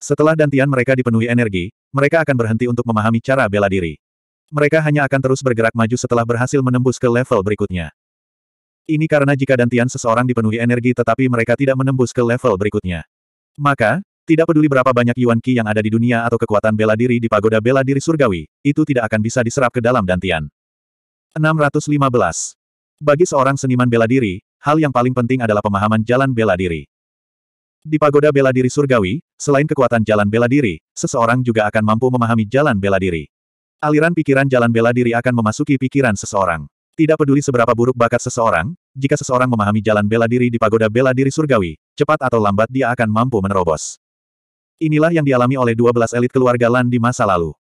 Setelah dantian mereka dipenuhi energi, mereka akan berhenti untuk memahami cara bela diri. Mereka hanya akan terus bergerak maju setelah berhasil menembus ke level berikutnya. Ini karena jika dantian seseorang dipenuhi energi tetapi mereka tidak menembus ke level berikutnya. Maka, tidak peduli berapa banyak Yuan Qi yang ada di dunia atau kekuatan bela diri di pagoda bela diri surgawi, itu tidak akan bisa diserap ke dalam dantian. 615. Bagi seorang seniman bela diri, hal yang paling penting adalah pemahaman jalan bela diri. Di pagoda bela diri surgawi, selain kekuatan jalan bela diri, seseorang juga akan mampu memahami jalan bela diri. Aliran pikiran jalan bela diri akan memasuki pikiran seseorang. Tidak peduli seberapa buruk bakat seseorang, jika seseorang memahami jalan bela diri di pagoda bela diri surgawi, cepat atau lambat dia akan mampu menerobos. Inilah yang dialami oleh 12 elit keluarga Lan di masa lalu.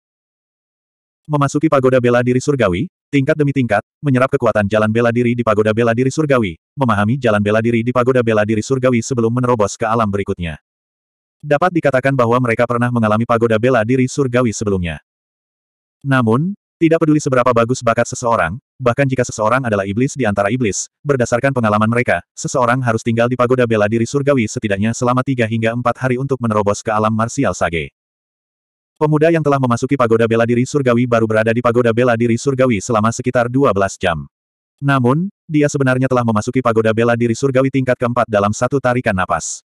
Memasuki pagoda bela diri surgawi, tingkat demi tingkat, menyerap kekuatan jalan bela diri di pagoda bela diri surgawi, memahami jalan bela diri di pagoda bela diri surgawi sebelum menerobos ke alam berikutnya. Dapat dikatakan bahwa mereka pernah mengalami pagoda bela diri surgawi sebelumnya. Namun, tidak peduli seberapa bagus bakat seseorang, bahkan jika seseorang adalah iblis di antara iblis, berdasarkan pengalaman mereka, seseorang harus tinggal di pagoda bela diri surgawi setidaknya selama tiga hingga empat hari untuk menerobos ke alam marsial sage. Pemuda yang telah memasuki pagoda bela diri surgawi baru berada di pagoda bela diri surgawi selama sekitar 12 jam. Namun, dia sebenarnya telah memasuki pagoda bela diri surgawi tingkat keempat dalam satu tarikan napas.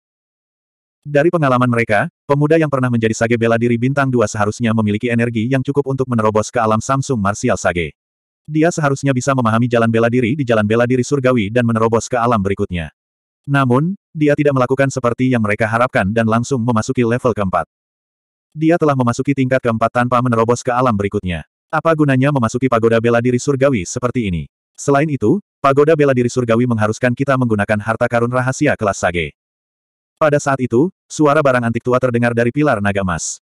Dari pengalaman mereka, pemuda yang pernah menjadi Sage bela diri bintang dua seharusnya memiliki energi yang cukup untuk menerobos ke alam Samsung Martial Sage. Dia seharusnya bisa memahami jalan bela diri di jalan bela diri surgawi dan menerobos ke alam berikutnya. Namun, dia tidak melakukan seperti yang mereka harapkan dan langsung memasuki level keempat. Dia telah memasuki tingkat keempat tanpa menerobos ke alam berikutnya. Apa gunanya memasuki pagoda bela diri surgawi seperti ini? Selain itu, pagoda bela diri surgawi mengharuskan kita menggunakan harta karun rahasia kelas Sage. Pada saat itu, suara barang antik tua terdengar dari pilar naga emas.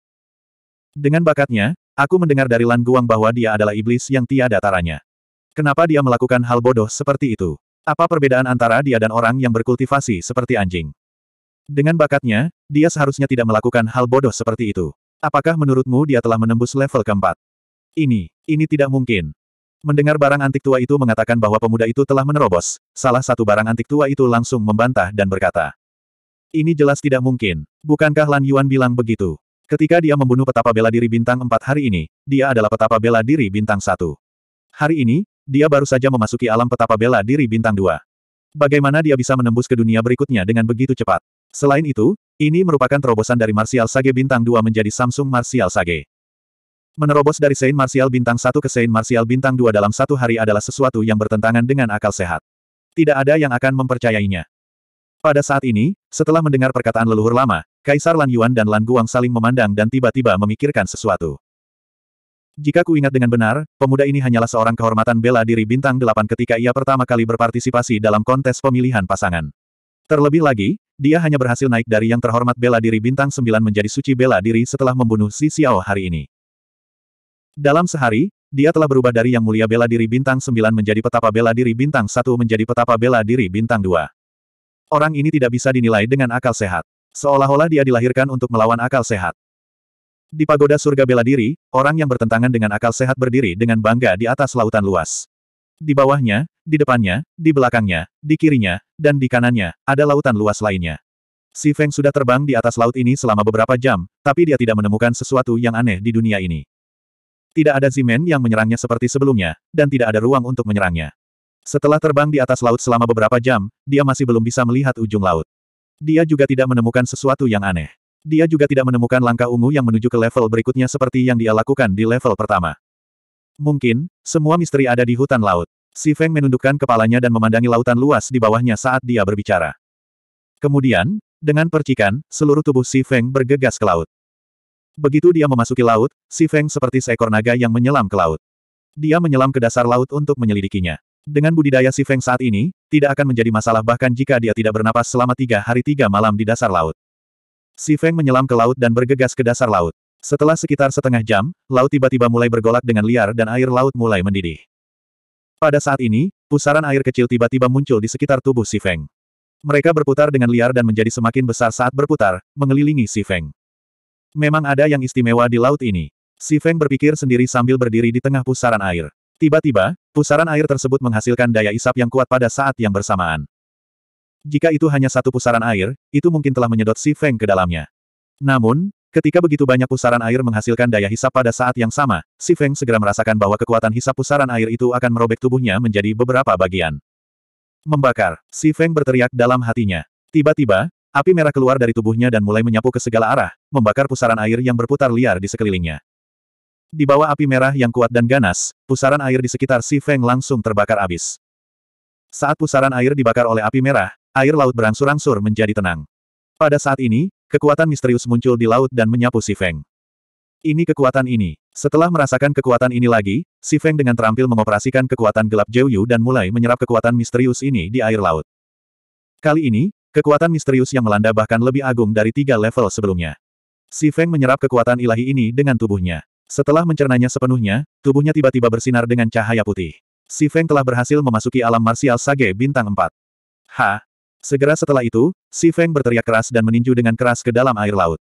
Dengan bakatnya, aku mendengar dari Lan Guang bahwa dia adalah iblis yang tiada taranya. Kenapa dia melakukan hal bodoh seperti itu? Apa perbedaan antara dia dan orang yang berkultivasi seperti anjing? Dengan bakatnya, dia seharusnya tidak melakukan hal bodoh seperti itu. Apakah menurutmu dia telah menembus level keempat? Ini, ini tidak mungkin. Mendengar barang antik tua itu mengatakan bahwa pemuda itu telah menerobos, salah satu barang antik tua itu langsung membantah dan berkata, ini jelas tidak mungkin. Bukankah Lan Yuan bilang begitu? Ketika dia membunuh petapa bela diri bintang 4 hari ini, dia adalah petapa bela diri bintang 1. Hari ini, dia baru saja memasuki alam petapa bela diri bintang 2. Bagaimana dia bisa menembus ke dunia berikutnya dengan begitu cepat? Selain itu, ini merupakan terobosan dari Martial Sage bintang 2 menjadi Samsung Martial Sage. Menerobos dari Saint Martial bintang 1 ke Saint Martial bintang 2 dalam satu hari adalah sesuatu yang bertentangan dengan akal sehat. Tidak ada yang akan mempercayainya. Pada saat ini, setelah mendengar perkataan leluhur lama, Kaisar Lan Yuan dan Lan Guang saling memandang dan tiba-tiba memikirkan sesuatu. Jika ku ingat dengan benar, pemuda ini hanyalah seorang kehormatan bela diri bintang delapan ketika ia pertama kali berpartisipasi dalam kontes pemilihan pasangan. Terlebih lagi, dia hanya berhasil naik dari yang terhormat bela diri bintang sembilan menjadi suci bela diri setelah membunuh Si Xiao hari ini. Dalam sehari, dia telah berubah dari yang mulia bela diri bintang 9 menjadi petapa bela diri bintang 1 menjadi petapa bela diri bintang 2. Orang ini tidak bisa dinilai dengan akal sehat. Seolah-olah dia dilahirkan untuk melawan akal sehat. Di pagoda surga bela diri, orang yang bertentangan dengan akal sehat berdiri dengan bangga di atas lautan luas. Di bawahnya, di depannya, di belakangnya, di kirinya, dan di kanannya, ada lautan luas lainnya. Si Feng sudah terbang di atas laut ini selama beberapa jam, tapi dia tidak menemukan sesuatu yang aneh di dunia ini. Tidak ada Zimen yang menyerangnya seperti sebelumnya, dan tidak ada ruang untuk menyerangnya. Setelah terbang di atas laut selama beberapa jam, dia masih belum bisa melihat ujung laut. Dia juga tidak menemukan sesuatu yang aneh. Dia juga tidak menemukan langkah ungu yang menuju ke level berikutnya seperti yang dia lakukan di level pertama. Mungkin, semua misteri ada di hutan laut. Si Feng menundukkan kepalanya dan memandangi lautan luas di bawahnya saat dia berbicara. Kemudian, dengan percikan, seluruh tubuh Si Feng bergegas ke laut. Begitu dia memasuki laut, Si Feng seperti seekor naga yang menyelam ke laut. Dia menyelam ke dasar laut untuk menyelidikinya. Dengan budidaya Si Feng saat ini, tidak akan menjadi masalah bahkan jika dia tidak bernapas selama tiga hari tiga malam di dasar laut. Si Feng menyelam ke laut dan bergegas ke dasar laut. Setelah sekitar setengah jam, laut tiba-tiba mulai bergolak dengan liar dan air laut mulai mendidih. Pada saat ini, pusaran air kecil tiba-tiba muncul di sekitar tubuh Si Feng. Mereka berputar dengan liar dan menjadi semakin besar saat berputar, mengelilingi Si Feng. Memang ada yang istimewa di laut ini. Si Feng berpikir sendiri sambil berdiri di tengah pusaran air. Tiba-tiba, pusaran air tersebut menghasilkan daya isap yang kuat pada saat yang bersamaan. Jika itu hanya satu pusaran air, itu mungkin telah menyedot si Feng ke dalamnya. Namun, ketika begitu banyak pusaran air menghasilkan daya hisap pada saat yang sama, si Feng segera merasakan bahwa kekuatan hisap pusaran air itu akan merobek tubuhnya menjadi beberapa bagian. Membakar, si Feng berteriak dalam hatinya. Tiba-tiba, api merah keluar dari tubuhnya dan mulai menyapu ke segala arah, membakar pusaran air yang berputar liar di sekelilingnya. Di bawah api merah yang kuat dan ganas, pusaran air di sekitar Si Feng langsung terbakar habis. Saat pusaran air dibakar oleh api merah, air laut berangsur-angsur menjadi tenang. Pada saat ini, kekuatan misterius muncul di laut dan menyapu Si Feng. Ini kekuatan ini. Setelah merasakan kekuatan ini lagi, Si Feng dengan terampil mengoperasikan kekuatan gelap Yu dan mulai menyerap kekuatan misterius ini di air laut. Kali ini, kekuatan misterius yang melanda bahkan lebih agung dari tiga level sebelumnya. Si Feng menyerap kekuatan ilahi ini dengan tubuhnya. Setelah mencernanya sepenuhnya, tubuhnya tiba-tiba bersinar dengan cahaya putih. Si Feng telah berhasil memasuki alam marsial Sage bintang 4. Ha! Segera setelah itu, Si Feng berteriak keras dan meninju dengan keras ke dalam air laut.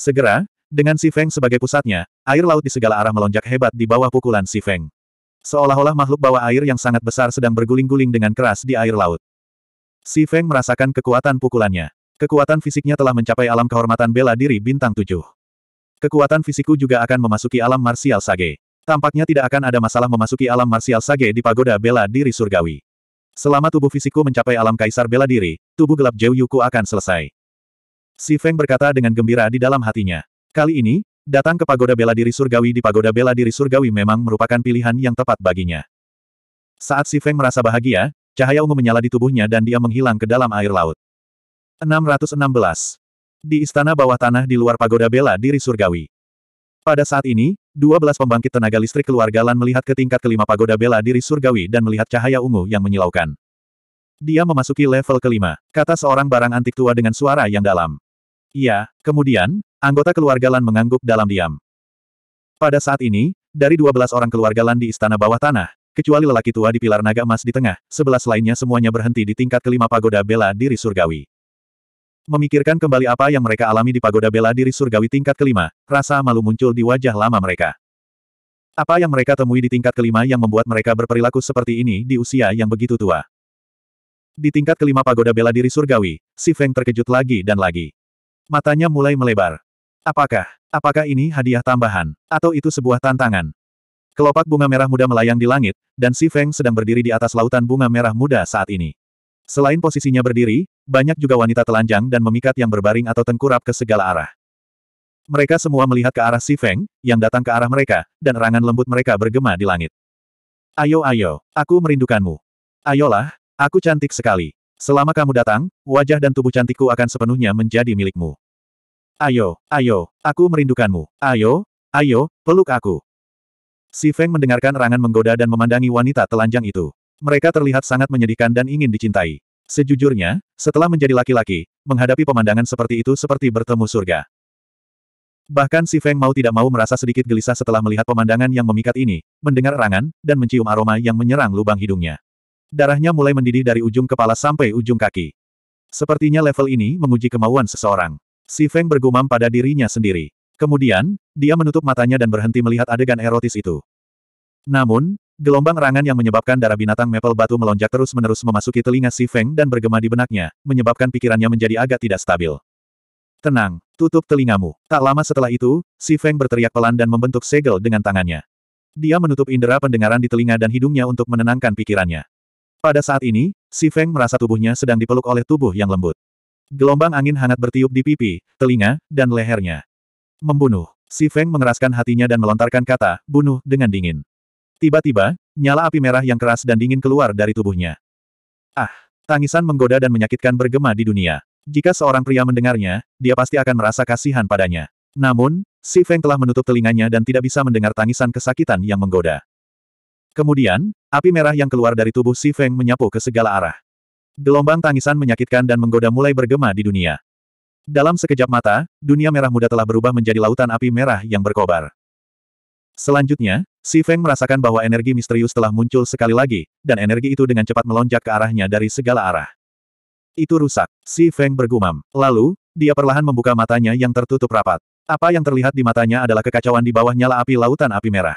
Segera, dengan Si Feng sebagai pusatnya, air laut di segala arah melonjak hebat di bawah pukulan Si Feng. Seolah-olah makhluk bawah air yang sangat besar sedang berguling-guling dengan keras di air laut. Si Feng merasakan kekuatan pukulannya. Kekuatan fisiknya telah mencapai alam kehormatan bela diri bintang tujuh. Kekuatan fisikku juga akan memasuki alam marsial sage. Tampaknya tidak akan ada masalah memasuki alam marsial sage di pagoda bela diri surgawi. Selama tubuh fisikku mencapai alam kaisar bela diri, tubuh gelap Zhou Yuku akan selesai. Si Feng berkata dengan gembira di dalam hatinya. Kali ini, datang ke pagoda bela diri surgawi di pagoda bela diri surgawi memang merupakan pilihan yang tepat baginya. Saat Si Feng merasa bahagia, cahaya ungu menyala di tubuhnya dan dia menghilang ke dalam air laut. 616. Di istana bawah tanah di luar pagoda bela diri surgawi. Pada saat ini, 12 pembangkit tenaga listrik keluarga Lan melihat ke tingkat kelima pagoda bela diri surgawi dan melihat cahaya ungu yang menyilaukan. Dia memasuki level kelima, kata seorang barang antik tua dengan suara yang dalam. Iya, kemudian, anggota keluarga Lan mengangguk dalam diam. Pada saat ini, dari 12 orang keluarga Lan di istana bawah tanah, kecuali lelaki tua di pilar naga emas di tengah, sebelas lainnya semuanya berhenti di tingkat kelima pagoda bela diri surgawi. Memikirkan kembali apa yang mereka alami di pagoda bela diri surgawi tingkat kelima, rasa malu muncul di wajah lama mereka. Apa yang mereka temui di tingkat kelima yang membuat mereka berperilaku seperti ini di usia yang begitu tua. Di tingkat kelima pagoda bela diri surgawi, si Feng terkejut lagi dan lagi. Matanya mulai melebar. Apakah, apakah ini hadiah tambahan, atau itu sebuah tantangan? Kelopak bunga merah muda melayang di langit, dan si Feng sedang berdiri di atas lautan bunga merah muda saat ini. Selain posisinya berdiri, banyak juga wanita telanjang dan memikat yang berbaring atau tengkurap ke segala arah. Mereka semua melihat ke arah Si Feng, yang datang ke arah mereka, dan erangan lembut mereka bergema di langit. Ayo ayo, aku merindukanmu. Ayolah, aku cantik sekali. Selama kamu datang, wajah dan tubuh cantikku akan sepenuhnya menjadi milikmu. Ayo, ayo, aku merindukanmu. Ayo, ayo, peluk aku. Si Feng mendengarkan erangan menggoda dan memandangi wanita telanjang itu. Mereka terlihat sangat menyedihkan dan ingin dicintai. Sejujurnya, setelah menjadi laki-laki, menghadapi pemandangan seperti itu seperti bertemu surga. Bahkan si Feng mau tidak mau merasa sedikit gelisah setelah melihat pemandangan yang memikat ini, mendengar erangan, dan mencium aroma yang menyerang lubang hidungnya. Darahnya mulai mendidih dari ujung kepala sampai ujung kaki. Sepertinya level ini menguji kemauan seseorang. Si Feng bergumam pada dirinya sendiri. Kemudian, dia menutup matanya dan berhenti melihat adegan erotis itu. Namun, Gelombang rangan yang menyebabkan darah binatang maple batu melonjak terus-menerus memasuki telinga Si Feng dan bergema di benaknya, menyebabkan pikirannya menjadi agak tidak stabil. Tenang, tutup telingamu. Tak lama setelah itu, Si Feng berteriak pelan dan membentuk segel dengan tangannya. Dia menutup indera pendengaran di telinga dan hidungnya untuk menenangkan pikirannya. Pada saat ini, Si Feng merasa tubuhnya sedang dipeluk oleh tubuh yang lembut. Gelombang angin hangat bertiup di pipi, telinga, dan lehernya. Membunuh. Si Feng mengeraskan hatinya dan melontarkan kata, bunuh, dengan dingin. Tiba-tiba, nyala api merah yang keras dan dingin keluar dari tubuhnya. Ah, tangisan menggoda dan menyakitkan bergema di dunia. Jika seorang pria mendengarnya, dia pasti akan merasa kasihan padanya. Namun, Si Feng telah menutup telinganya dan tidak bisa mendengar tangisan kesakitan yang menggoda. Kemudian, api merah yang keluar dari tubuh Si Feng menyapu ke segala arah. Gelombang tangisan menyakitkan dan menggoda mulai bergema di dunia. Dalam sekejap mata, dunia merah muda telah berubah menjadi lautan api merah yang berkobar. Selanjutnya, Si Feng merasakan bahwa energi misterius telah muncul sekali lagi, dan energi itu dengan cepat melonjak ke arahnya dari segala arah. Itu rusak, Si Feng bergumam. Lalu, dia perlahan membuka matanya yang tertutup rapat. Apa yang terlihat di matanya adalah kekacauan di bawah nyala api lautan api merah.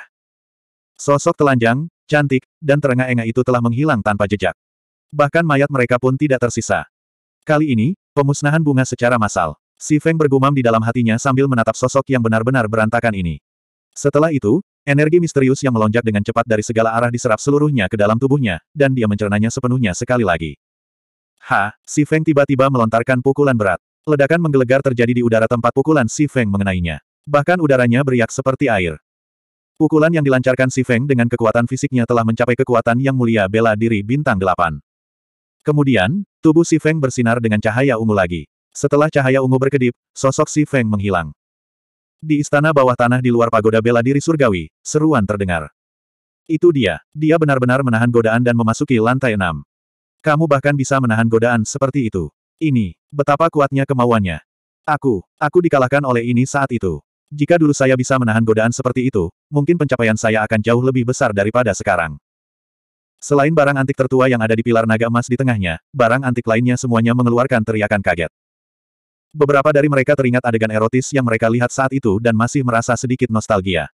Sosok telanjang, cantik, dan terengah-engah itu telah menghilang tanpa jejak. Bahkan mayat mereka pun tidak tersisa. Kali ini, pemusnahan bunga secara massal. Si Feng bergumam di dalam hatinya sambil menatap sosok yang benar-benar berantakan ini. Setelah itu, energi misterius yang melonjak dengan cepat dari segala arah diserap seluruhnya ke dalam tubuhnya, dan dia mencernanya sepenuhnya sekali lagi. Ha, si Feng tiba-tiba melontarkan pukulan berat. Ledakan menggelegar terjadi di udara tempat pukulan si Feng mengenainya. Bahkan udaranya beriak seperti air. Pukulan yang dilancarkan Si Feng dengan kekuatan fisiknya telah mencapai kekuatan yang mulia bela diri bintang delapan. Kemudian, tubuh Si Feng bersinar dengan cahaya ungu lagi. Setelah cahaya ungu berkedip, sosok Si Feng menghilang. Di istana bawah tanah di luar pagoda bela diri surgawi, seruan terdengar. Itu dia. Dia benar-benar menahan godaan dan memasuki lantai enam. Kamu bahkan bisa menahan godaan seperti itu. Ini, betapa kuatnya kemauannya. Aku, aku dikalahkan oleh ini saat itu. Jika dulu saya bisa menahan godaan seperti itu, mungkin pencapaian saya akan jauh lebih besar daripada sekarang. Selain barang antik tertua yang ada di pilar naga emas di tengahnya, barang antik lainnya semuanya mengeluarkan teriakan kaget. Beberapa dari mereka teringat adegan erotis yang mereka lihat saat itu dan masih merasa sedikit nostalgia.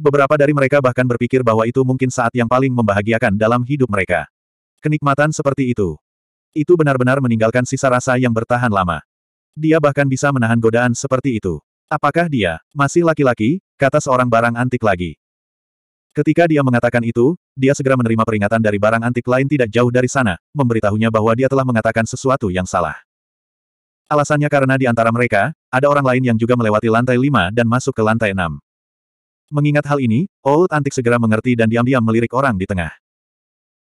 Beberapa dari mereka bahkan berpikir bahwa itu mungkin saat yang paling membahagiakan dalam hidup mereka. Kenikmatan seperti itu. Itu benar-benar meninggalkan sisa rasa yang bertahan lama. Dia bahkan bisa menahan godaan seperti itu. Apakah dia masih laki-laki? kata seorang barang antik lagi. Ketika dia mengatakan itu, dia segera menerima peringatan dari barang antik lain tidak jauh dari sana, memberitahunya bahwa dia telah mengatakan sesuatu yang salah. Alasannya karena di antara mereka, ada orang lain yang juga melewati lantai lima dan masuk ke lantai enam. Mengingat hal ini, Old Antik segera mengerti dan diam-diam melirik orang di tengah.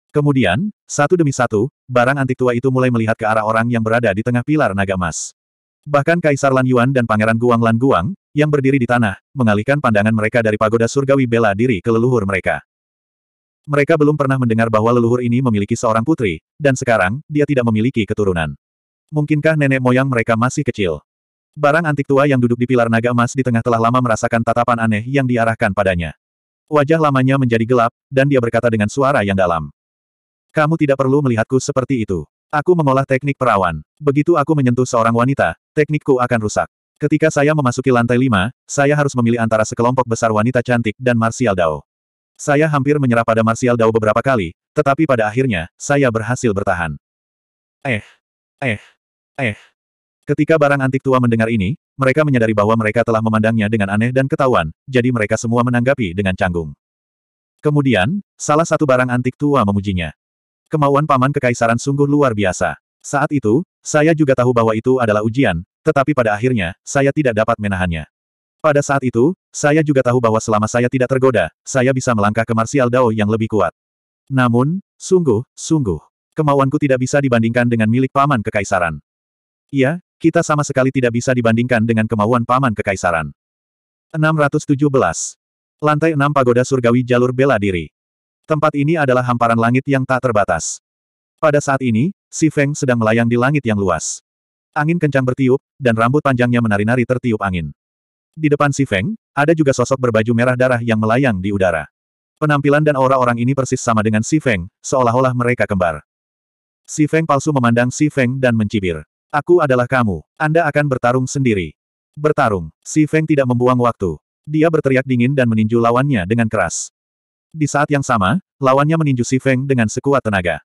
Kemudian, satu demi satu, barang antik tua itu mulai melihat ke arah orang yang berada di tengah pilar naga emas. Bahkan Kaisar Lan Yuan dan Pangeran Guang Lan Guang, yang berdiri di tanah, mengalihkan pandangan mereka dari pagoda surgawi bela diri ke leluhur mereka. Mereka belum pernah mendengar bahwa leluhur ini memiliki seorang putri, dan sekarang, dia tidak memiliki keturunan. Mungkinkah nenek moyang mereka masih kecil? Barang antik tua yang duduk di pilar naga emas di tengah telah lama merasakan tatapan aneh yang diarahkan padanya. Wajah lamanya menjadi gelap, dan dia berkata dengan suara yang dalam. Kamu tidak perlu melihatku seperti itu. Aku mengolah teknik perawan. Begitu aku menyentuh seorang wanita, teknikku akan rusak. Ketika saya memasuki lantai lima, saya harus memilih antara sekelompok besar wanita cantik dan Martial Dao. Saya hampir menyerah pada Martial Dao beberapa kali, tetapi pada akhirnya, saya berhasil bertahan. Eh. Eh. Eh. Ketika barang antik tua mendengar ini, mereka menyadari bahwa mereka telah memandangnya dengan aneh dan ketahuan, jadi mereka semua menanggapi dengan canggung. Kemudian, salah satu barang antik tua memujinya. Kemauan paman kekaisaran sungguh luar biasa. Saat itu, saya juga tahu bahwa itu adalah ujian, tetapi pada akhirnya, saya tidak dapat menahannya. Pada saat itu, saya juga tahu bahwa selama saya tidak tergoda, saya bisa melangkah ke Martial Dao yang lebih kuat. Namun, sungguh, sungguh, kemauanku tidak bisa dibandingkan dengan milik paman kekaisaran. Iya, kita sama sekali tidak bisa dibandingkan dengan kemauan paman kekaisaran. 617. Lantai 6 Pagoda Surgawi Jalur Bela Diri. Tempat ini adalah hamparan langit yang tak terbatas. Pada saat ini, Si Feng sedang melayang di langit yang luas. Angin kencang bertiup, dan rambut panjangnya menari-nari tertiup angin. Di depan Si Feng, ada juga sosok berbaju merah darah yang melayang di udara. Penampilan dan aura orang ini persis sama dengan Si Feng, seolah-olah mereka kembar. Si Feng palsu memandang Si Feng dan mencibir. Aku adalah kamu. Anda akan bertarung sendiri. Bertarung. Si Feng tidak membuang waktu. Dia berteriak dingin dan meninju lawannya dengan keras. Di saat yang sama, lawannya meninju Si Feng dengan sekuat tenaga.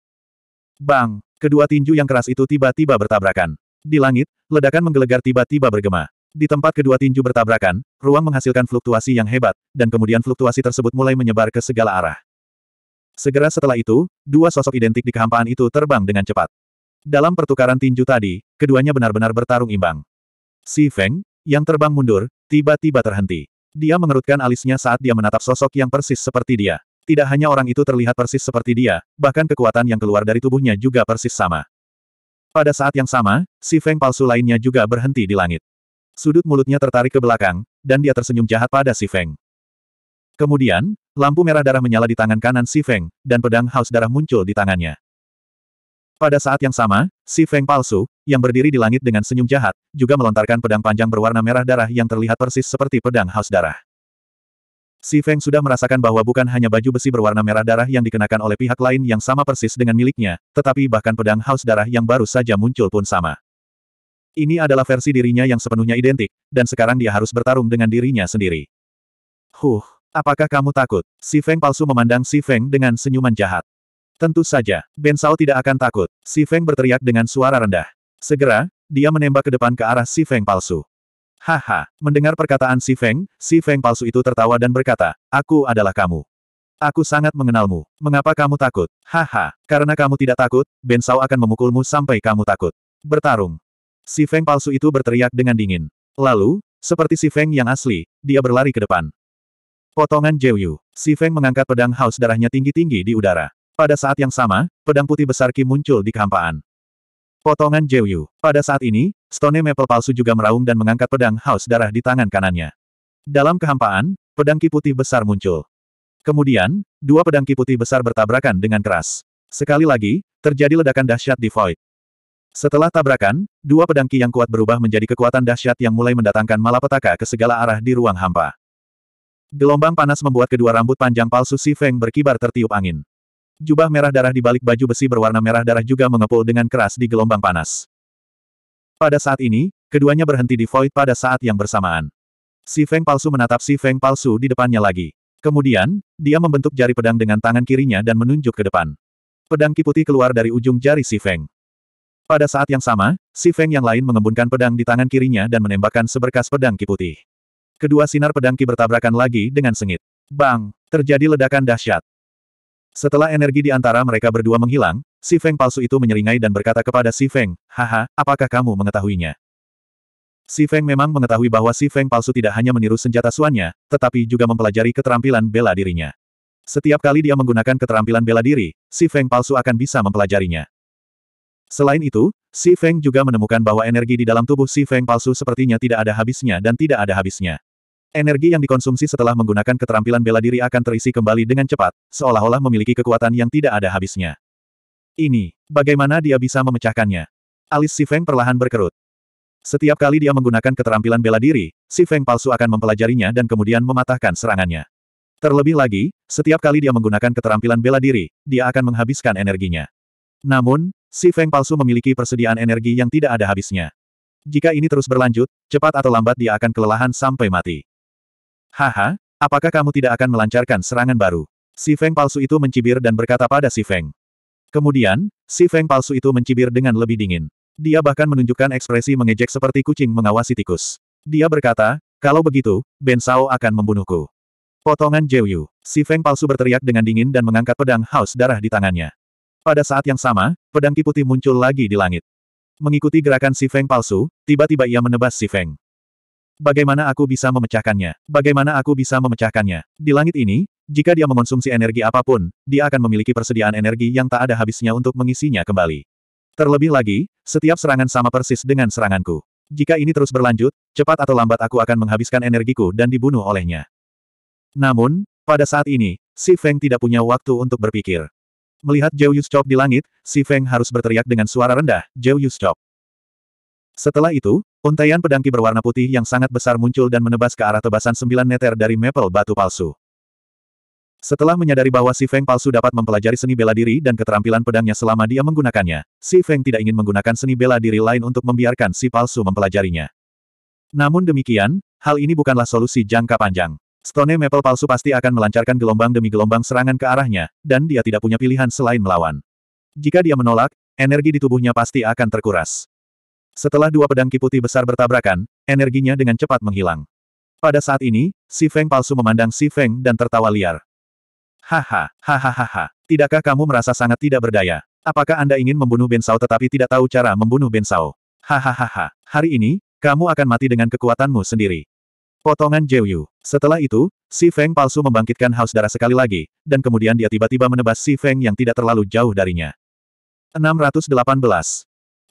Bang! Kedua tinju yang keras itu tiba-tiba bertabrakan. Di langit, ledakan menggelegar tiba-tiba bergema. Di tempat kedua tinju bertabrakan, ruang menghasilkan fluktuasi yang hebat, dan kemudian fluktuasi tersebut mulai menyebar ke segala arah. Segera setelah itu, dua sosok identik di kehampaan itu terbang dengan cepat. Dalam pertukaran tinju tadi, keduanya benar-benar bertarung imbang. Si Feng, yang terbang mundur, tiba-tiba terhenti. Dia mengerutkan alisnya saat dia menatap sosok yang persis seperti dia. Tidak hanya orang itu terlihat persis seperti dia, bahkan kekuatan yang keluar dari tubuhnya juga persis sama. Pada saat yang sama, si Feng palsu lainnya juga berhenti di langit. Sudut mulutnya tertarik ke belakang, dan dia tersenyum jahat pada si Feng. Kemudian, lampu merah darah menyala di tangan kanan si Feng, dan pedang haus darah muncul di tangannya. Pada saat yang sama, si Feng palsu, yang berdiri di langit dengan senyum jahat, juga melontarkan pedang panjang berwarna merah darah yang terlihat persis seperti pedang haus darah. Si Feng sudah merasakan bahwa bukan hanya baju besi berwarna merah darah yang dikenakan oleh pihak lain yang sama persis dengan miliknya, tetapi bahkan pedang haus darah yang baru saja muncul pun sama. Ini adalah versi dirinya yang sepenuhnya identik, dan sekarang dia harus bertarung dengan dirinya sendiri. Huh, apakah kamu takut? Si Feng palsu memandang Si Feng dengan senyuman jahat. Tentu saja, Ben Sao tidak akan takut. Si Feng berteriak dengan suara rendah. Segera, dia menembak ke depan ke arah si Feng palsu. Haha, mendengar perkataan si Feng, si Feng palsu itu tertawa dan berkata, Aku adalah kamu. Aku sangat mengenalmu. Mengapa kamu takut? Haha, karena kamu tidak takut, Ben Sao akan memukulmu sampai kamu takut. Bertarung. Si Feng palsu itu berteriak dengan dingin. Lalu, seperti si Feng yang asli, dia berlari ke depan. Potongan Jeyu. Si Feng mengangkat pedang haus darahnya tinggi-tinggi di udara. Pada saat yang sama, pedang putih besar Ki muncul di kehampaan. Potongan Jeyu. Pada saat ini, Stone Maple palsu juga meraung dan mengangkat pedang haus darah di tangan kanannya. Dalam kehampaan, pedang Ki putih besar muncul. Kemudian, dua pedang Ki putih besar bertabrakan dengan keras. Sekali lagi, terjadi ledakan dahsyat di void. Setelah tabrakan, dua pedang Ki yang kuat berubah menjadi kekuatan dahsyat yang mulai mendatangkan malapetaka ke segala arah di ruang hampa. Gelombang panas membuat kedua rambut panjang palsu Si Feng berkibar tertiup angin jubah merah darah di balik baju besi berwarna merah darah juga mengepul dengan keras di gelombang panas. Pada saat ini, keduanya berhenti di void pada saat yang bersamaan. Si Feng palsu menatap si Feng palsu di depannya lagi. Kemudian, dia membentuk jari pedang dengan tangan kirinya dan menunjuk ke depan. Pedang kiputi keluar dari ujung jari si Feng. Pada saat yang sama, si Feng yang lain mengembunkan pedang di tangan kirinya dan menembakkan seberkas pedang kiputi. Kedua sinar pedang ki bertabrakan lagi dengan sengit. Bang! Terjadi ledakan dahsyat. Setelah energi di antara mereka berdua menghilang, si Feng palsu itu menyeringai dan berkata kepada si Feng, Haha, apakah kamu mengetahuinya? Si Feng memang mengetahui bahwa si Feng palsu tidak hanya meniru senjata suannya, tetapi juga mempelajari keterampilan bela dirinya. Setiap kali dia menggunakan keterampilan bela diri, si Feng palsu akan bisa mempelajarinya. Selain itu, si Feng juga menemukan bahwa energi di dalam tubuh si Feng palsu sepertinya tidak ada habisnya dan tidak ada habisnya. Energi yang dikonsumsi setelah menggunakan keterampilan bela diri akan terisi kembali dengan cepat, seolah-olah memiliki kekuatan yang tidak ada habisnya. Ini, bagaimana dia bisa memecahkannya? Alis Si Feng perlahan berkerut. Setiap kali dia menggunakan keterampilan bela diri, Si Feng palsu akan mempelajarinya dan kemudian mematahkan serangannya. Terlebih lagi, setiap kali dia menggunakan keterampilan bela diri, dia akan menghabiskan energinya. Namun, Si Feng palsu memiliki persediaan energi yang tidak ada habisnya. Jika ini terus berlanjut, cepat atau lambat dia akan kelelahan sampai mati. Haha, apakah kamu tidak akan melancarkan serangan baru? Si Feng palsu itu mencibir dan berkata pada Si Feng. Kemudian, si Feng palsu itu mencibir dengan lebih dingin. Dia bahkan menunjukkan ekspresi mengejek seperti kucing mengawasi tikus. Dia berkata, kalau begitu, Ben Sao akan membunuhku. Potongan Jeyu. Si Feng palsu berteriak dengan dingin dan mengangkat pedang haus darah di tangannya. Pada saat yang sama, pedang putih muncul lagi di langit. Mengikuti gerakan Si Feng palsu, tiba-tiba ia menebas Si Feng. Bagaimana aku bisa memecahkannya? Bagaimana aku bisa memecahkannya? Di langit ini, jika dia mengonsumsi energi apapun, dia akan memiliki persediaan energi yang tak ada habisnya untuk mengisinya kembali. Terlebih lagi, setiap serangan sama persis dengan seranganku. Jika ini terus berlanjut, cepat atau lambat aku akan menghabiskan energiku dan dibunuh olehnya. Namun, pada saat ini, Si Feng tidak punya waktu untuk berpikir. Melihat Zhou Yuschop di langit, Si Feng harus berteriak dengan suara rendah, Zhou Yuschop. Setelah itu, untaian pedangki berwarna putih yang sangat besar muncul dan menebas ke arah tebasan sembilan meter dari maple batu palsu. Setelah menyadari bahwa si Feng palsu dapat mempelajari seni bela diri dan keterampilan pedangnya selama dia menggunakannya, si Feng tidak ingin menggunakan seni bela diri lain untuk membiarkan si palsu mempelajarinya. Namun demikian, hal ini bukanlah solusi jangka panjang. Stone Maple palsu pasti akan melancarkan gelombang demi gelombang serangan ke arahnya, dan dia tidak punya pilihan selain melawan. Jika dia menolak, energi di tubuhnya pasti akan terkuras. Setelah dua pedang ki putih besar bertabrakan, energinya dengan cepat menghilang. Pada saat ini, si Feng palsu memandang si Feng dan tertawa liar. Haha, hahaha, tidakkah kamu merasa sangat tidak berdaya? Apakah Anda ingin membunuh Bensau tetapi tidak tahu cara membunuh Bensau? Hahaha, hari ini, kamu akan mati dengan kekuatanmu sendiri. Potongan Jeyu. Setelah itu, si Feng palsu membangkitkan haus darah sekali lagi, dan kemudian dia tiba-tiba menebas si Feng yang tidak terlalu jauh darinya. 618.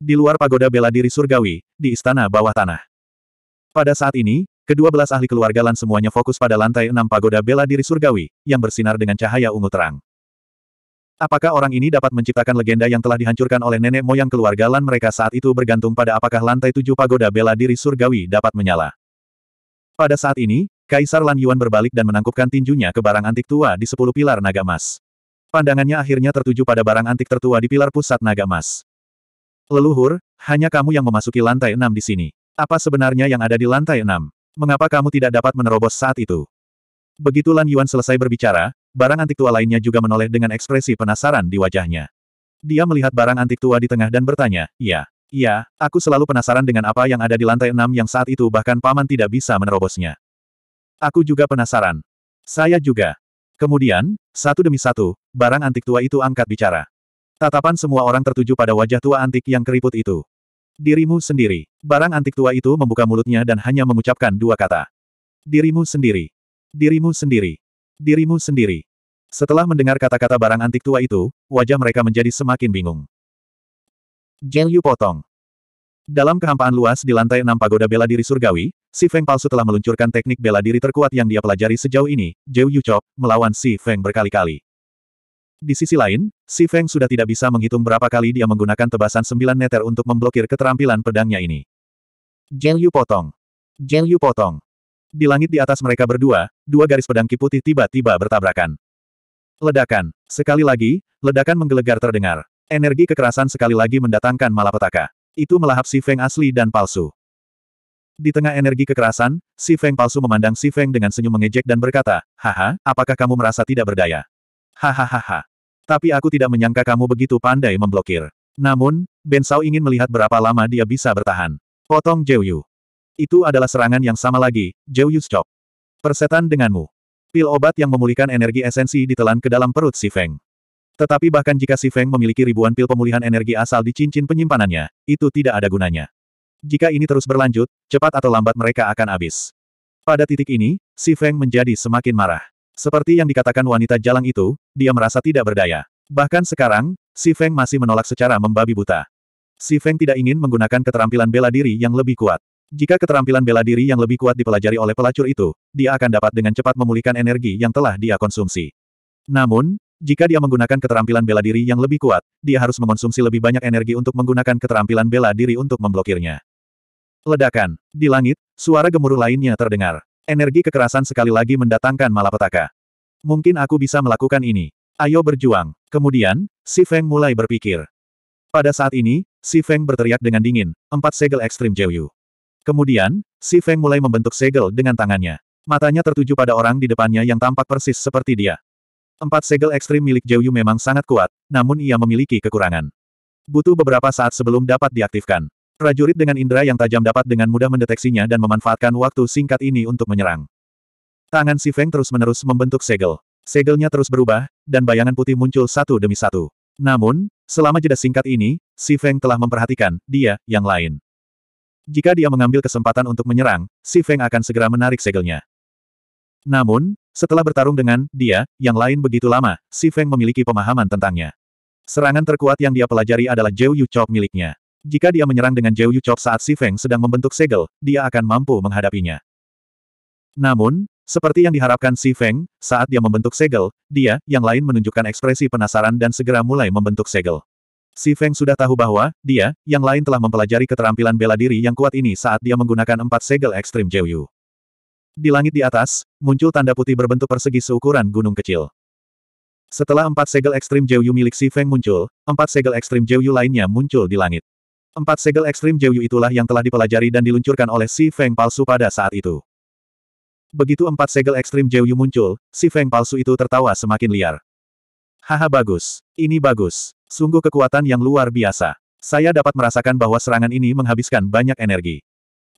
Di luar pagoda bela diri surgawi, di istana bawah tanah. Pada saat ini, kedua belas ahli keluarga Lan semuanya fokus pada lantai enam pagoda bela diri surgawi, yang bersinar dengan cahaya ungu terang. Apakah orang ini dapat menciptakan legenda yang telah dihancurkan oleh nenek moyang keluarga Lan mereka saat itu bergantung pada apakah lantai tujuh pagoda bela diri surgawi dapat menyala. Pada saat ini, Kaisar Lan Yuan berbalik dan menangkupkan tinjunya ke barang antik tua di sepuluh pilar naga emas. Pandangannya akhirnya tertuju pada barang antik tertua di pilar pusat naga emas. Leluhur, hanya kamu yang memasuki lantai enam di sini. Apa sebenarnya yang ada di lantai enam? Mengapa kamu tidak dapat menerobos saat itu? Begitu Lan Yuan selesai berbicara, barang antik tua lainnya juga menoleh dengan ekspresi penasaran di wajahnya. Dia melihat barang antik tua di tengah dan bertanya, "Ya, ya, aku selalu penasaran dengan apa yang ada di lantai enam yang saat itu bahkan paman tidak bisa menerobosnya. Aku juga penasaran. Saya juga. Kemudian, satu demi satu, barang antik tua itu angkat bicara. Tatapan semua orang tertuju pada wajah tua antik yang keriput itu. Dirimu sendiri. Barang antik tua itu membuka mulutnya dan hanya mengucapkan dua kata. Dirimu sendiri. Dirimu sendiri. Dirimu sendiri. Setelah mendengar kata-kata barang antik tua itu, wajah mereka menjadi semakin bingung. Jelyu Yu potong. Dalam kehampaan luas di lantai enam pagoda bela diri surgawi, si Feng palsu telah meluncurkan teknik bela diri terkuat yang dia pelajari sejauh ini, Jiu Yu Chop, melawan si Feng berkali-kali. Di sisi lain, Si Feng sudah tidak bisa menghitung berapa kali dia menggunakan tebasan sembilan neter untuk memblokir keterampilan pedangnya ini. Jiang Yu potong. Jiang Yu potong. Di langit di atas mereka berdua, dua garis pedang ki putih tiba-tiba bertabrakan. Ledakan. Sekali lagi, ledakan menggelegar terdengar. Energi kekerasan sekali lagi mendatangkan malapetaka. Itu melahap Si Feng asli dan palsu. Di tengah energi kekerasan, Si Feng palsu memandang Si Feng dengan senyum mengejek dan berkata, Haha, apakah kamu merasa tidak berdaya? Hahaha. Tapi aku tidak menyangka kamu begitu pandai memblokir. Namun, Ben Sao ingin melihat berapa lama dia bisa bertahan. Potong Jeuyu. Itu adalah serangan yang sama lagi, Jeuyu stop. Persetan denganmu. Pil obat yang memulihkan energi esensi ditelan ke dalam perut si Feng. Tetapi bahkan jika si Feng memiliki ribuan pil pemulihan energi asal di cincin penyimpanannya, itu tidak ada gunanya. Jika ini terus berlanjut, cepat atau lambat mereka akan habis. Pada titik ini, si Feng menjadi semakin marah. Seperti yang dikatakan wanita jalang itu, dia merasa tidak berdaya. Bahkan sekarang, Si Feng masih menolak secara membabi buta. Si Feng tidak ingin menggunakan keterampilan bela diri yang lebih kuat. Jika keterampilan bela diri yang lebih kuat dipelajari oleh pelacur itu, dia akan dapat dengan cepat memulihkan energi yang telah dia konsumsi. Namun, jika dia menggunakan keterampilan bela diri yang lebih kuat, dia harus mengonsumsi lebih banyak energi untuk menggunakan keterampilan bela diri untuk memblokirnya. Ledakan. Di langit, suara gemuruh lainnya terdengar. Energi kekerasan sekali lagi mendatangkan malapetaka. Mungkin aku bisa melakukan ini. Ayo berjuang. Kemudian, Si Feng mulai berpikir. Pada saat ini, Si Feng berteriak dengan dingin, empat segel ekstrim Jiu Kemudian, Si Feng mulai membentuk segel dengan tangannya. Matanya tertuju pada orang di depannya yang tampak persis seperti dia. Empat segel ekstrim milik Jiu memang sangat kuat, namun ia memiliki kekurangan. Butuh beberapa saat sebelum dapat diaktifkan. Prajurit dengan indera yang tajam dapat dengan mudah mendeteksinya dan memanfaatkan waktu singkat ini untuk menyerang. Tangan Si Feng terus-menerus membentuk segel. Segelnya terus berubah, dan bayangan putih muncul satu demi satu. Namun, selama jeda singkat ini, Si Feng telah memperhatikan dia, yang lain. Jika dia mengambil kesempatan untuk menyerang, Si Feng akan segera menarik segelnya. Namun, setelah bertarung dengan dia, yang lain begitu lama, Si Feng memiliki pemahaman tentangnya. Serangan terkuat yang dia pelajari adalah Jiu Yu Chop miliknya. Jika dia menyerang dengan Jiu Yu Chop saat Si Feng sedang membentuk segel, dia akan mampu menghadapinya. Namun, seperti yang diharapkan Si Feng, saat dia membentuk segel, dia, yang lain menunjukkan ekspresi penasaran dan segera mulai membentuk segel. Si Feng sudah tahu bahwa, dia, yang lain telah mempelajari keterampilan bela diri yang kuat ini saat dia menggunakan empat segel ekstrim Jiu Yu. Di langit di atas, muncul tanda putih berbentuk persegi seukuran gunung kecil. Setelah empat segel ekstrim Jiu Yu milik Si Feng muncul, empat segel ekstrim Jiu Yu lainnya muncul di langit. Empat segel ekstrim Jiuyu itulah yang telah dipelajari dan diluncurkan oleh Si Feng palsu pada saat itu. Begitu empat segel ekstrim Jiuyu muncul, Si Feng palsu itu tertawa semakin liar. Haha bagus. Ini bagus. Sungguh kekuatan yang luar biasa. Saya dapat merasakan bahwa serangan ini menghabiskan banyak energi.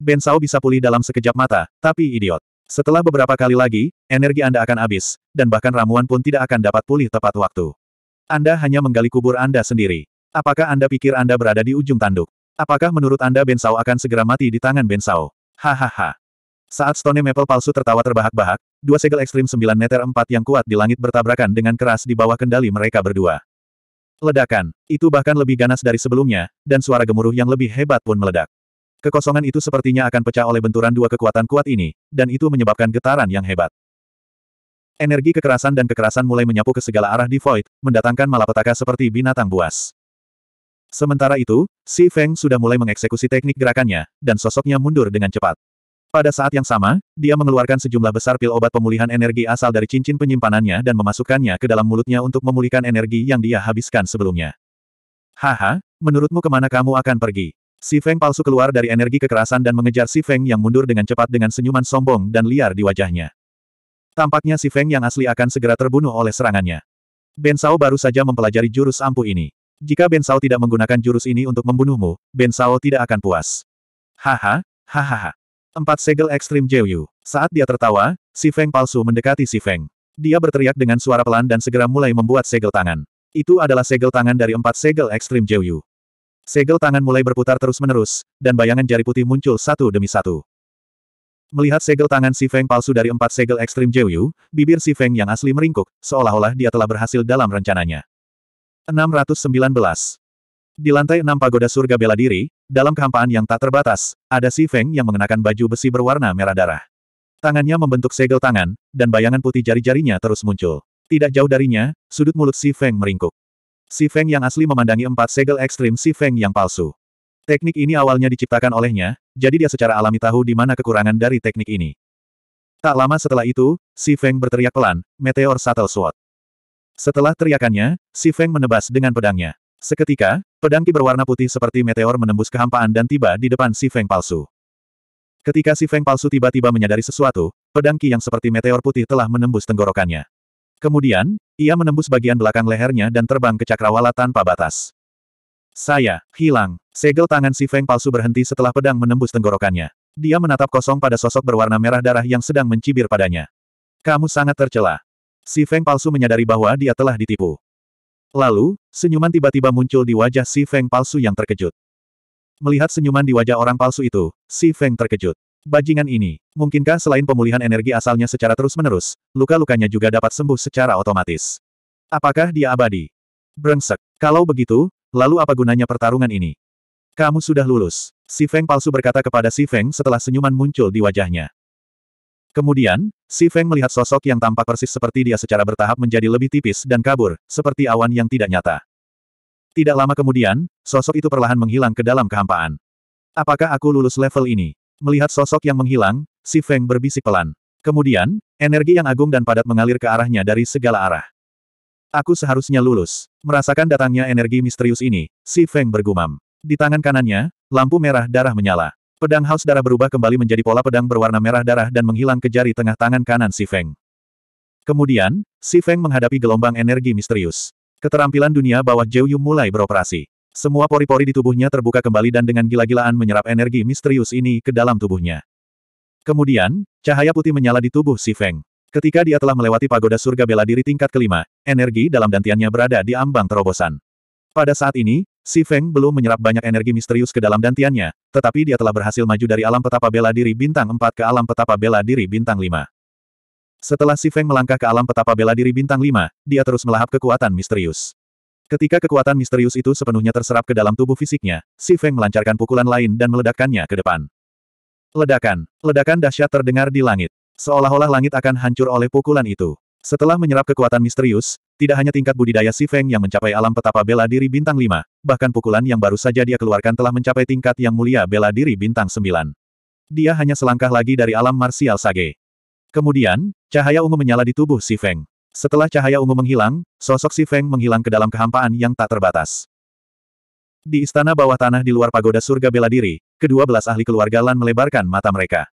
Ben Sao bisa pulih dalam sekejap mata, tapi idiot. Setelah beberapa kali lagi, energi Anda akan habis, dan bahkan ramuan pun tidak akan dapat pulih tepat waktu. Anda hanya menggali kubur Anda sendiri. Apakah Anda pikir Anda berada di ujung tanduk? Apakah menurut Anda Bensau akan segera mati di tangan Bensau? Hahaha. Saat Stone Maple palsu tertawa terbahak-bahak, dua segel ekstrim sembilan meter empat yang kuat di langit bertabrakan dengan keras di bawah kendali mereka berdua. Ledakan. Itu bahkan lebih ganas dari sebelumnya, dan suara gemuruh yang lebih hebat pun meledak. Kekosongan itu sepertinya akan pecah oleh benturan dua kekuatan kuat ini, dan itu menyebabkan getaran yang hebat. Energi kekerasan dan kekerasan mulai menyapu ke segala arah di Void, mendatangkan malapetaka seperti binatang buas. Sementara itu, Si Feng sudah mulai mengeksekusi teknik gerakannya, dan sosoknya mundur dengan cepat. Pada saat yang sama, dia mengeluarkan sejumlah besar pil obat pemulihan energi asal dari cincin penyimpanannya dan memasukkannya ke dalam mulutnya untuk memulihkan energi yang dia habiskan sebelumnya. Haha, menurutmu kemana kamu akan pergi? Si Feng palsu keluar dari energi kekerasan dan mengejar Si Feng yang mundur dengan cepat dengan senyuman sombong dan liar di wajahnya. Tampaknya Si Feng yang asli akan segera terbunuh oleh serangannya. Ben Sao baru saja mempelajari jurus ampuh ini. Jika Ben Sao tidak menggunakan jurus ini untuk membunuhmu, Ben Sao tidak akan puas. Haha, hahaha. Empat segel ekstrim Jeyu. Saat dia tertawa, si Feng palsu mendekati si Feng. Dia berteriak dengan suara pelan dan segera mulai membuat segel tangan. Itu adalah segel tangan dari empat segel ekstrim Jeyu. Segel tangan mulai berputar terus-menerus, dan bayangan jari putih muncul satu demi satu. Melihat segel tangan si Feng palsu dari empat segel ekstrim Jeyu, bibir si Feng yang asli meringkuk, seolah-olah dia telah berhasil dalam rencananya. 619. Di lantai enam pagoda surga bela diri, dalam kehampaan yang tak terbatas, ada Si Feng yang mengenakan baju besi berwarna merah darah. Tangannya membentuk segel tangan, dan bayangan putih jari-jarinya terus muncul. Tidak jauh darinya, sudut mulut Si Feng meringkuk. Si Feng yang asli memandangi empat segel ekstrim Si Feng yang palsu. Teknik ini awalnya diciptakan olehnya, jadi dia secara alami tahu di mana kekurangan dari teknik ini. Tak lama setelah itu, Si Feng berteriak pelan, Meteor Subtle Swat. Setelah teriakannya, si Feng menebas dengan pedangnya. Seketika, pedang ki berwarna putih seperti meteor menembus kehampaan dan tiba di depan si Feng palsu. Ketika si Feng palsu tiba-tiba menyadari sesuatu, pedang ki yang seperti meteor putih telah menembus tenggorokannya. Kemudian, ia menembus bagian belakang lehernya dan terbang ke cakrawala tanpa batas. Saya, hilang. Segel tangan si Feng palsu berhenti setelah pedang menembus tenggorokannya. Dia menatap kosong pada sosok berwarna merah darah yang sedang mencibir padanya. Kamu sangat tercela. Si Feng palsu menyadari bahwa dia telah ditipu. Lalu, senyuman tiba-tiba muncul di wajah Si Feng palsu yang terkejut. Melihat senyuman di wajah orang palsu itu, Si Feng terkejut. Bajingan ini, mungkinkah selain pemulihan energi asalnya secara terus-menerus, luka-lukanya juga dapat sembuh secara otomatis? Apakah dia abadi? Brengsek. Kalau begitu, lalu apa gunanya pertarungan ini? Kamu sudah lulus. Si Feng palsu berkata kepada Si Feng setelah senyuman muncul di wajahnya. Kemudian, Si Feng melihat sosok yang tampak persis seperti dia secara bertahap menjadi lebih tipis dan kabur, seperti awan yang tidak nyata. Tidak lama kemudian, sosok itu perlahan menghilang ke dalam kehampaan. Apakah aku lulus level ini? Melihat sosok yang menghilang, Si Feng berbisik pelan. Kemudian, energi yang agung dan padat mengalir ke arahnya dari segala arah. Aku seharusnya lulus. Merasakan datangnya energi misterius ini, Si Feng bergumam. Di tangan kanannya, lampu merah darah menyala. Pedang haus darah berubah kembali menjadi pola pedang berwarna merah darah dan menghilang ke jari tengah tangan kanan Si Feng. Kemudian, Si Feng menghadapi gelombang energi misterius. Keterampilan dunia bawah Zhou Yu mulai beroperasi. Semua pori-pori di tubuhnya terbuka kembali dan dengan gila-gilaan menyerap energi misterius ini ke dalam tubuhnya. Kemudian, cahaya putih menyala di tubuh Si Feng. Ketika dia telah melewati pagoda surga bela diri tingkat kelima, energi dalam dantiannya berada di ambang terobosan. Pada saat ini, Si Feng belum menyerap banyak energi misterius ke dalam dantiannya, tetapi dia telah berhasil maju dari alam petapa bela diri bintang 4 ke alam petapa bela diri bintang 5. Setelah Si Feng melangkah ke alam petapa bela diri bintang 5, dia terus melahap kekuatan misterius. Ketika kekuatan misterius itu sepenuhnya terserap ke dalam tubuh fisiknya, Si Feng melancarkan pukulan lain dan meledakkannya ke depan. Ledakan. Ledakan dahsyat terdengar di langit. Seolah-olah langit akan hancur oleh pukulan itu. Setelah menyerap kekuatan misterius, tidak hanya tingkat budidaya Si Feng yang mencapai alam petapa bela diri bintang 5, bahkan pukulan yang baru saja dia keluarkan telah mencapai tingkat yang mulia bela diri bintang 9. Dia hanya selangkah lagi dari alam marsial Sage. Kemudian, cahaya ungu menyala di tubuh Si Feng. Setelah cahaya ungu menghilang, sosok Si Feng menghilang ke dalam kehampaan yang tak terbatas. Di istana bawah tanah di luar pagoda surga bela diri, kedua belas ahli keluarga Lan melebarkan mata mereka.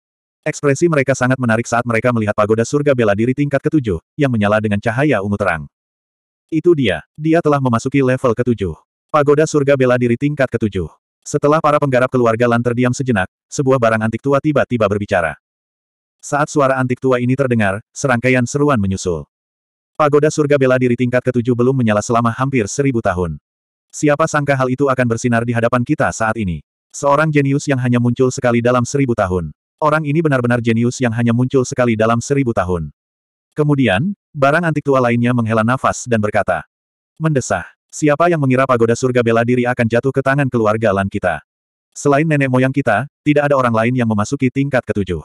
Ekspresi mereka sangat menarik saat mereka melihat pagoda surga bela diri tingkat ketujuh, yang menyala dengan cahaya ungu terang. Itu dia, dia telah memasuki level ketujuh. Pagoda surga bela diri tingkat ketujuh. Setelah para penggarap keluarga Lan terdiam sejenak, sebuah barang antik tua tiba-tiba berbicara. Saat suara antik tua ini terdengar, serangkaian seruan menyusul. Pagoda surga bela diri tingkat ketujuh belum menyala selama hampir seribu tahun. Siapa sangka hal itu akan bersinar di hadapan kita saat ini? Seorang jenius yang hanya muncul sekali dalam seribu tahun. Orang ini benar-benar jenius yang hanya muncul sekali dalam seribu tahun. Kemudian, barang antik tua lainnya menghela nafas dan berkata. Mendesah. Siapa yang mengira pagoda surga bela diri akan jatuh ke tangan keluarga Lan kita? Selain nenek moyang kita, tidak ada orang lain yang memasuki tingkat ketujuh.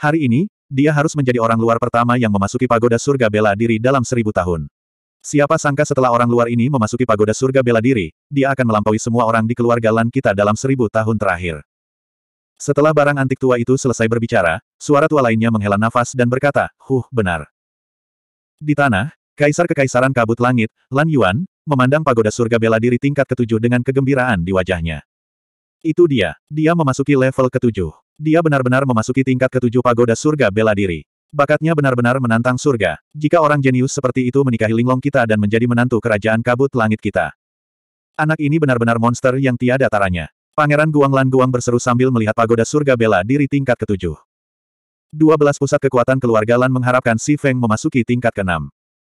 Hari ini, dia harus menjadi orang luar pertama yang memasuki pagoda surga bela diri dalam seribu tahun. Siapa sangka setelah orang luar ini memasuki pagoda surga bela diri, dia akan melampaui semua orang di keluarga Lan kita dalam seribu tahun terakhir. Setelah barang antik tua itu selesai berbicara, suara tua lainnya menghela nafas dan berkata, huh, benar. Di tanah, Kaisar Kekaisaran Kabut Langit, Lan Yuan, memandang pagoda surga bela diri tingkat ketujuh dengan kegembiraan di wajahnya. Itu dia, dia memasuki level ketujuh. Dia benar-benar memasuki tingkat ketujuh pagoda surga bela diri. Bakatnya benar-benar menantang surga. Jika orang jenius seperti itu menikahi linglong kita dan menjadi menantu kerajaan kabut langit kita. Anak ini benar-benar monster yang tiada taranya. Pangeran Guanglan Guang berseru sambil melihat pagoda surga bela diri tingkat ketujuh. 12 pusat kekuatan keluarga Lan mengharapkan Si Feng memasuki tingkat keenam.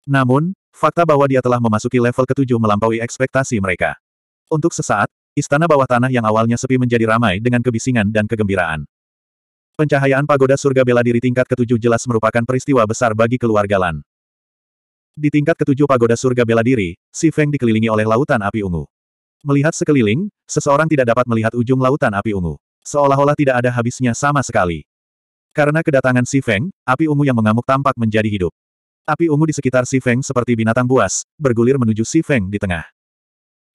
Namun, fakta bahwa dia telah memasuki level ketujuh melampaui ekspektasi mereka. Untuk sesaat, istana bawah tanah yang awalnya sepi menjadi ramai dengan kebisingan dan kegembiraan. Pencahayaan pagoda surga bela diri tingkat ketujuh jelas merupakan peristiwa besar bagi keluarga Lan. Di tingkat ketujuh pagoda surga bela diri, Si Feng dikelilingi oleh lautan api ungu. Melihat sekeliling, seseorang tidak dapat melihat ujung lautan api ungu. Seolah-olah tidak ada habisnya sama sekali. Karena kedatangan Si Feng, api ungu yang mengamuk tampak menjadi hidup. Api ungu di sekitar Si Feng seperti binatang buas, bergulir menuju Si Feng di tengah.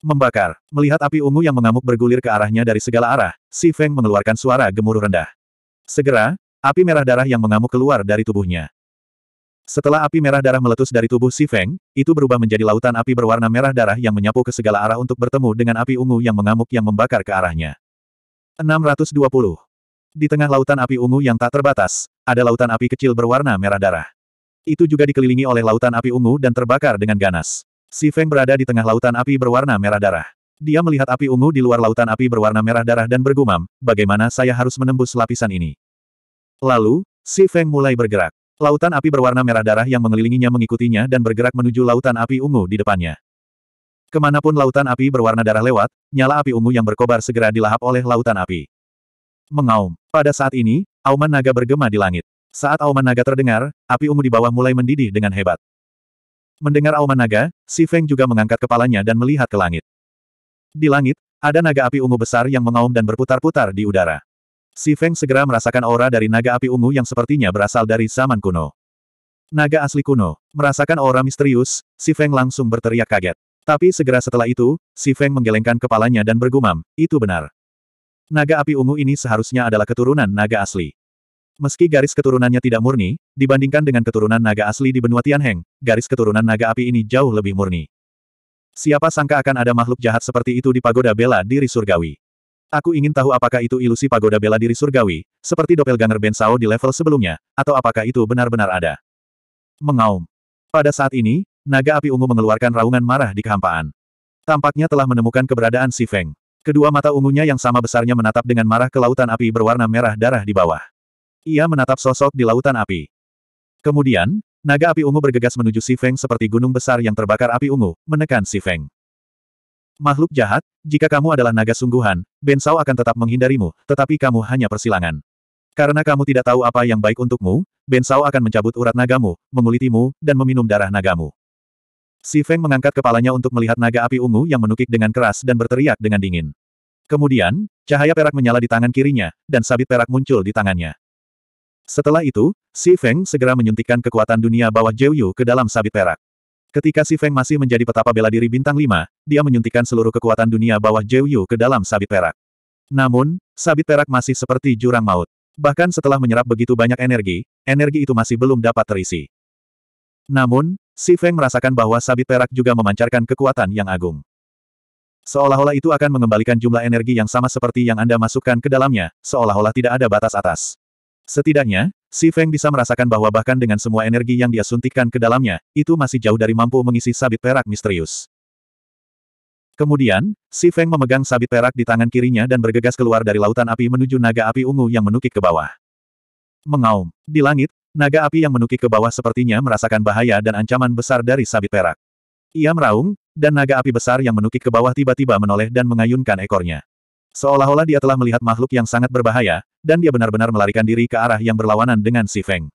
Membakar. Melihat api ungu yang mengamuk bergulir ke arahnya dari segala arah, Si Feng mengeluarkan suara gemuruh rendah. Segera, api merah darah yang mengamuk keluar dari tubuhnya. Setelah api merah darah meletus dari tubuh Si Feng, itu berubah menjadi lautan api berwarna merah darah yang menyapu ke segala arah untuk bertemu dengan api ungu yang mengamuk yang membakar ke arahnya. 620. Di tengah lautan api ungu yang tak terbatas, ada lautan api kecil berwarna merah darah. Itu juga dikelilingi oleh lautan api ungu dan terbakar dengan ganas. Si Feng berada di tengah lautan api berwarna merah darah. Dia melihat api ungu di luar lautan api berwarna merah darah dan bergumam, bagaimana saya harus menembus lapisan ini? Lalu, Si Feng mulai bergerak. Lautan api berwarna merah darah yang mengelilinginya mengikutinya dan bergerak menuju lautan api ungu di depannya. Kemanapun lautan api berwarna darah lewat, nyala api ungu yang berkobar segera dilahap oleh lautan api. Mengaum. Pada saat ini, auman naga bergema di langit. Saat auman naga terdengar, api ungu di bawah mulai mendidih dengan hebat. Mendengar auman naga, Si Feng juga mengangkat kepalanya dan melihat ke langit. Di langit, ada naga api ungu besar yang mengaum dan berputar-putar di udara. Si Feng segera merasakan aura dari naga api ungu yang sepertinya berasal dari zaman kuno. Naga asli kuno. Merasakan aura misterius, Si Feng langsung berteriak kaget. Tapi segera setelah itu, Si Feng menggelengkan kepalanya dan bergumam, itu benar. Naga api ungu ini seharusnya adalah keturunan naga asli. Meski garis keturunannya tidak murni, dibandingkan dengan keturunan naga asli di benua Tianheng, garis keturunan naga api ini jauh lebih murni. Siapa sangka akan ada makhluk jahat seperti itu di pagoda bela diri surgawi. Aku ingin tahu apakah itu ilusi pagoda bela diri surgawi, seperti doppelganger Ben Sao di level sebelumnya, atau apakah itu benar-benar ada. Mengaum. Pada saat ini, naga api ungu mengeluarkan raungan marah di kehampaan. Tampaknya telah menemukan keberadaan si Feng. Kedua mata ungunya yang sama besarnya menatap dengan marah ke lautan api berwarna merah darah di bawah. Ia menatap sosok di lautan api. Kemudian, naga api ungu bergegas menuju si Feng seperti gunung besar yang terbakar api ungu, menekan si Feng. Makhluk jahat, jika kamu adalah naga sungguhan, Bensau akan tetap menghindarimu, tetapi kamu hanya persilangan. Karena kamu tidak tahu apa yang baik untukmu, Bensau akan mencabut urat nagamu, mengulitimu, dan meminum darah nagamu. Si Feng mengangkat kepalanya untuk melihat naga api ungu yang menukik dengan keras dan berteriak dengan dingin. Kemudian, cahaya perak menyala di tangan kirinya, dan sabit perak muncul di tangannya. Setelah itu, Si Feng segera menyuntikkan kekuatan dunia bawah Jiu ke dalam sabit perak. Ketika Si Feng masih menjadi petapa bela diri bintang 5, dia menyuntikkan seluruh kekuatan dunia bawah Zhou Yu ke dalam sabit perak. Namun, sabit perak masih seperti jurang maut. Bahkan setelah menyerap begitu banyak energi, energi itu masih belum dapat terisi. Namun, Si Feng merasakan bahwa sabit perak juga memancarkan kekuatan yang agung. Seolah-olah itu akan mengembalikan jumlah energi yang sama seperti yang Anda masukkan ke dalamnya, seolah-olah tidak ada batas atas. Setidaknya, Si Feng bisa merasakan bahwa bahkan dengan semua energi yang dia suntikan ke dalamnya, itu masih jauh dari mampu mengisi sabit perak misterius. Kemudian, Si Feng memegang sabit perak di tangan kirinya dan bergegas keluar dari lautan api menuju naga api ungu yang menukik ke bawah. Mengaum. Di langit, naga api yang menukik ke bawah sepertinya merasakan bahaya dan ancaman besar dari sabit perak. Ia meraung, dan naga api besar yang menukik ke bawah tiba-tiba menoleh dan mengayunkan ekornya. Seolah-olah dia telah melihat makhluk yang sangat berbahaya, dan dia benar-benar melarikan diri ke arah yang berlawanan dengan si Feng.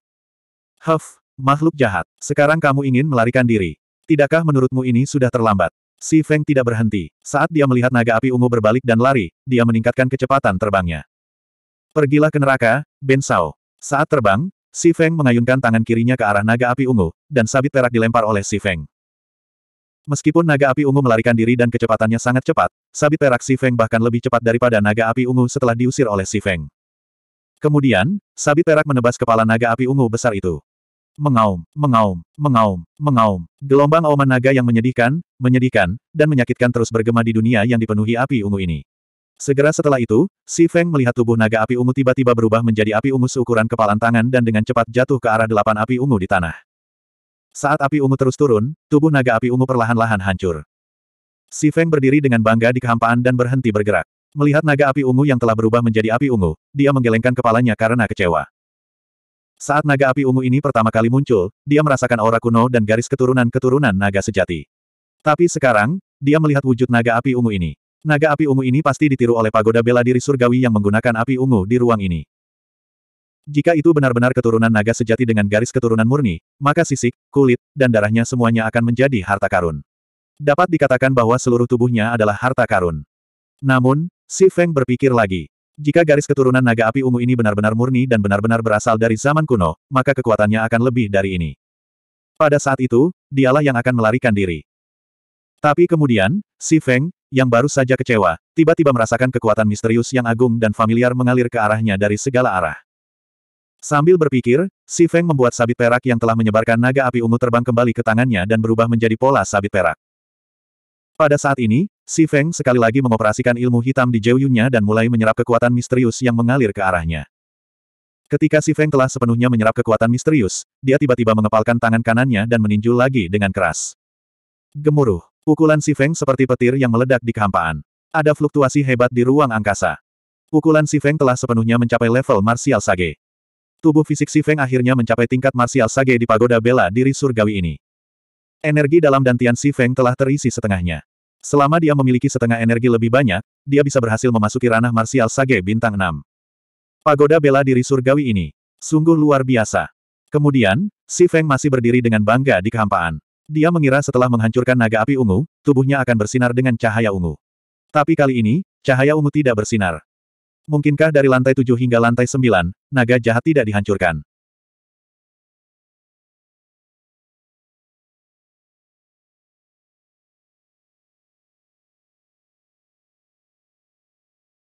Huff, makhluk jahat, sekarang kamu ingin melarikan diri. Tidakkah menurutmu ini sudah terlambat? Si Feng tidak berhenti. Saat dia melihat naga api ungu berbalik dan lari, dia meningkatkan kecepatan terbangnya. Pergilah ke neraka, Ben Sao. Saat terbang, Si Feng mengayunkan tangan kirinya ke arah naga api ungu, dan sabit perak dilempar oleh Si Feng. Meskipun naga api ungu melarikan diri dan kecepatannya sangat cepat, sabit perak Si Feng bahkan lebih cepat daripada naga api ungu setelah diusir oleh Si Feng. Kemudian, sabit perak menebas kepala naga api ungu besar itu. Mengaum, mengaum, mengaum, mengaum. Gelombang auman naga yang menyedihkan, menyedihkan, dan menyakitkan terus bergema di dunia yang dipenuhi api ungu ini. Segera setelah itu, Si Feng melihat tubuh naga api ungu tiba-tiba berubah menjadi api ungu seukuran kepalan tangan dan dengan cepat jatuh ke arah delapan api ungu di tanah. Saat api ungu terus turun, tubuh naga api ungu perlahan-lahan hancur. Si Feng berdiri dengan bangga di kehampaan dan berhenti bergerak. Melihat naga api ungu yang telah berubah menjadi api ungu, dia menggelengkan kepalanya karena kecewa. Saat naga api ungu ini pertama kali muncul, dia merasakan aura kuno dan garis keturunan-keturunan naga sejati. Tapi sekarang, dia melihat wujud naga api ungu ini. Naga api ungu ini pasti ditiru oleh pagoda bela diri surgawi yang menggunakan api ungu di ruang ini. Jika itu benar-benar keturunan naga sejati dengan garis keturunan murni, maka sisik, kulit, dan darahnya semuanya akan menjadi harta karun. Dapat dikatakan bahwa seluruh tubuhnya adalah harta karun. Namun, Si Feng berpikir lagi. Jika garis keturunan naga api ungu ini benar-benar murni dan benar-benar berasal dari zaman kuno, maka kekuatannya akan lebih dari ini. Pada saat itu, dialah yang akan melarikan diri. Tapi kemudian, Si Feng, yang baru saja kecewa, tiba-tiba merasakan kekuatan misterius yang agung dan familiar mengalir ke arahnya dari segala arah. Sambil berpikir, Si Feng membuat sabit perak yang telah menyebarkan naga api ungu terbang kembali ke tangannya dan berubah menjadi pola sabit perak. Pada saat ini, Si Feng sekali lagi mengoperasikan ilmu hitam di Jeuyunya dan mulai menyerap kekuatan misterius yang mengalir ke arahnya. Ketika Si Feng telah sepenuhnya menyerap kekuatan misterius, dia tiba-tiba mengepalkan tangan kanannya dan meninju lagi dengan keras. Gemuruh. Pukulan Si Feng seperti petir yang meledak di kehampaan. Ada fluktuasi hebat di ruang angkasa. Pukulan Si Feng telah sepenuhnya mencapai level Martial Sage. Tubuh fisik Si Feng akhirnya mencapai tingkat marsial sage di pagoda bela diri surgawi ini. Energi dalam dantian Si Feng telah terisi setengahnya. Selama dia memiliki setengah energi lebih banyak, dia bisa berhasil memasuki ranah marsial sage bintang 6. Pagoda bela diri surgawi ini sungguh luar biasa. Kemudian, Si Feng masih berdiri dengan bangga di kehampaan. Dia mengira setelah menghancurkan naga api ungu, tubuhnya akan bersinar dengan cahaya ungu. Tapi kali ini, cahaya ungu tidak bersinar. Mungkinkah dari lantai tujuh hingga lantai sembilan, naga jahat tidak dihancurkan?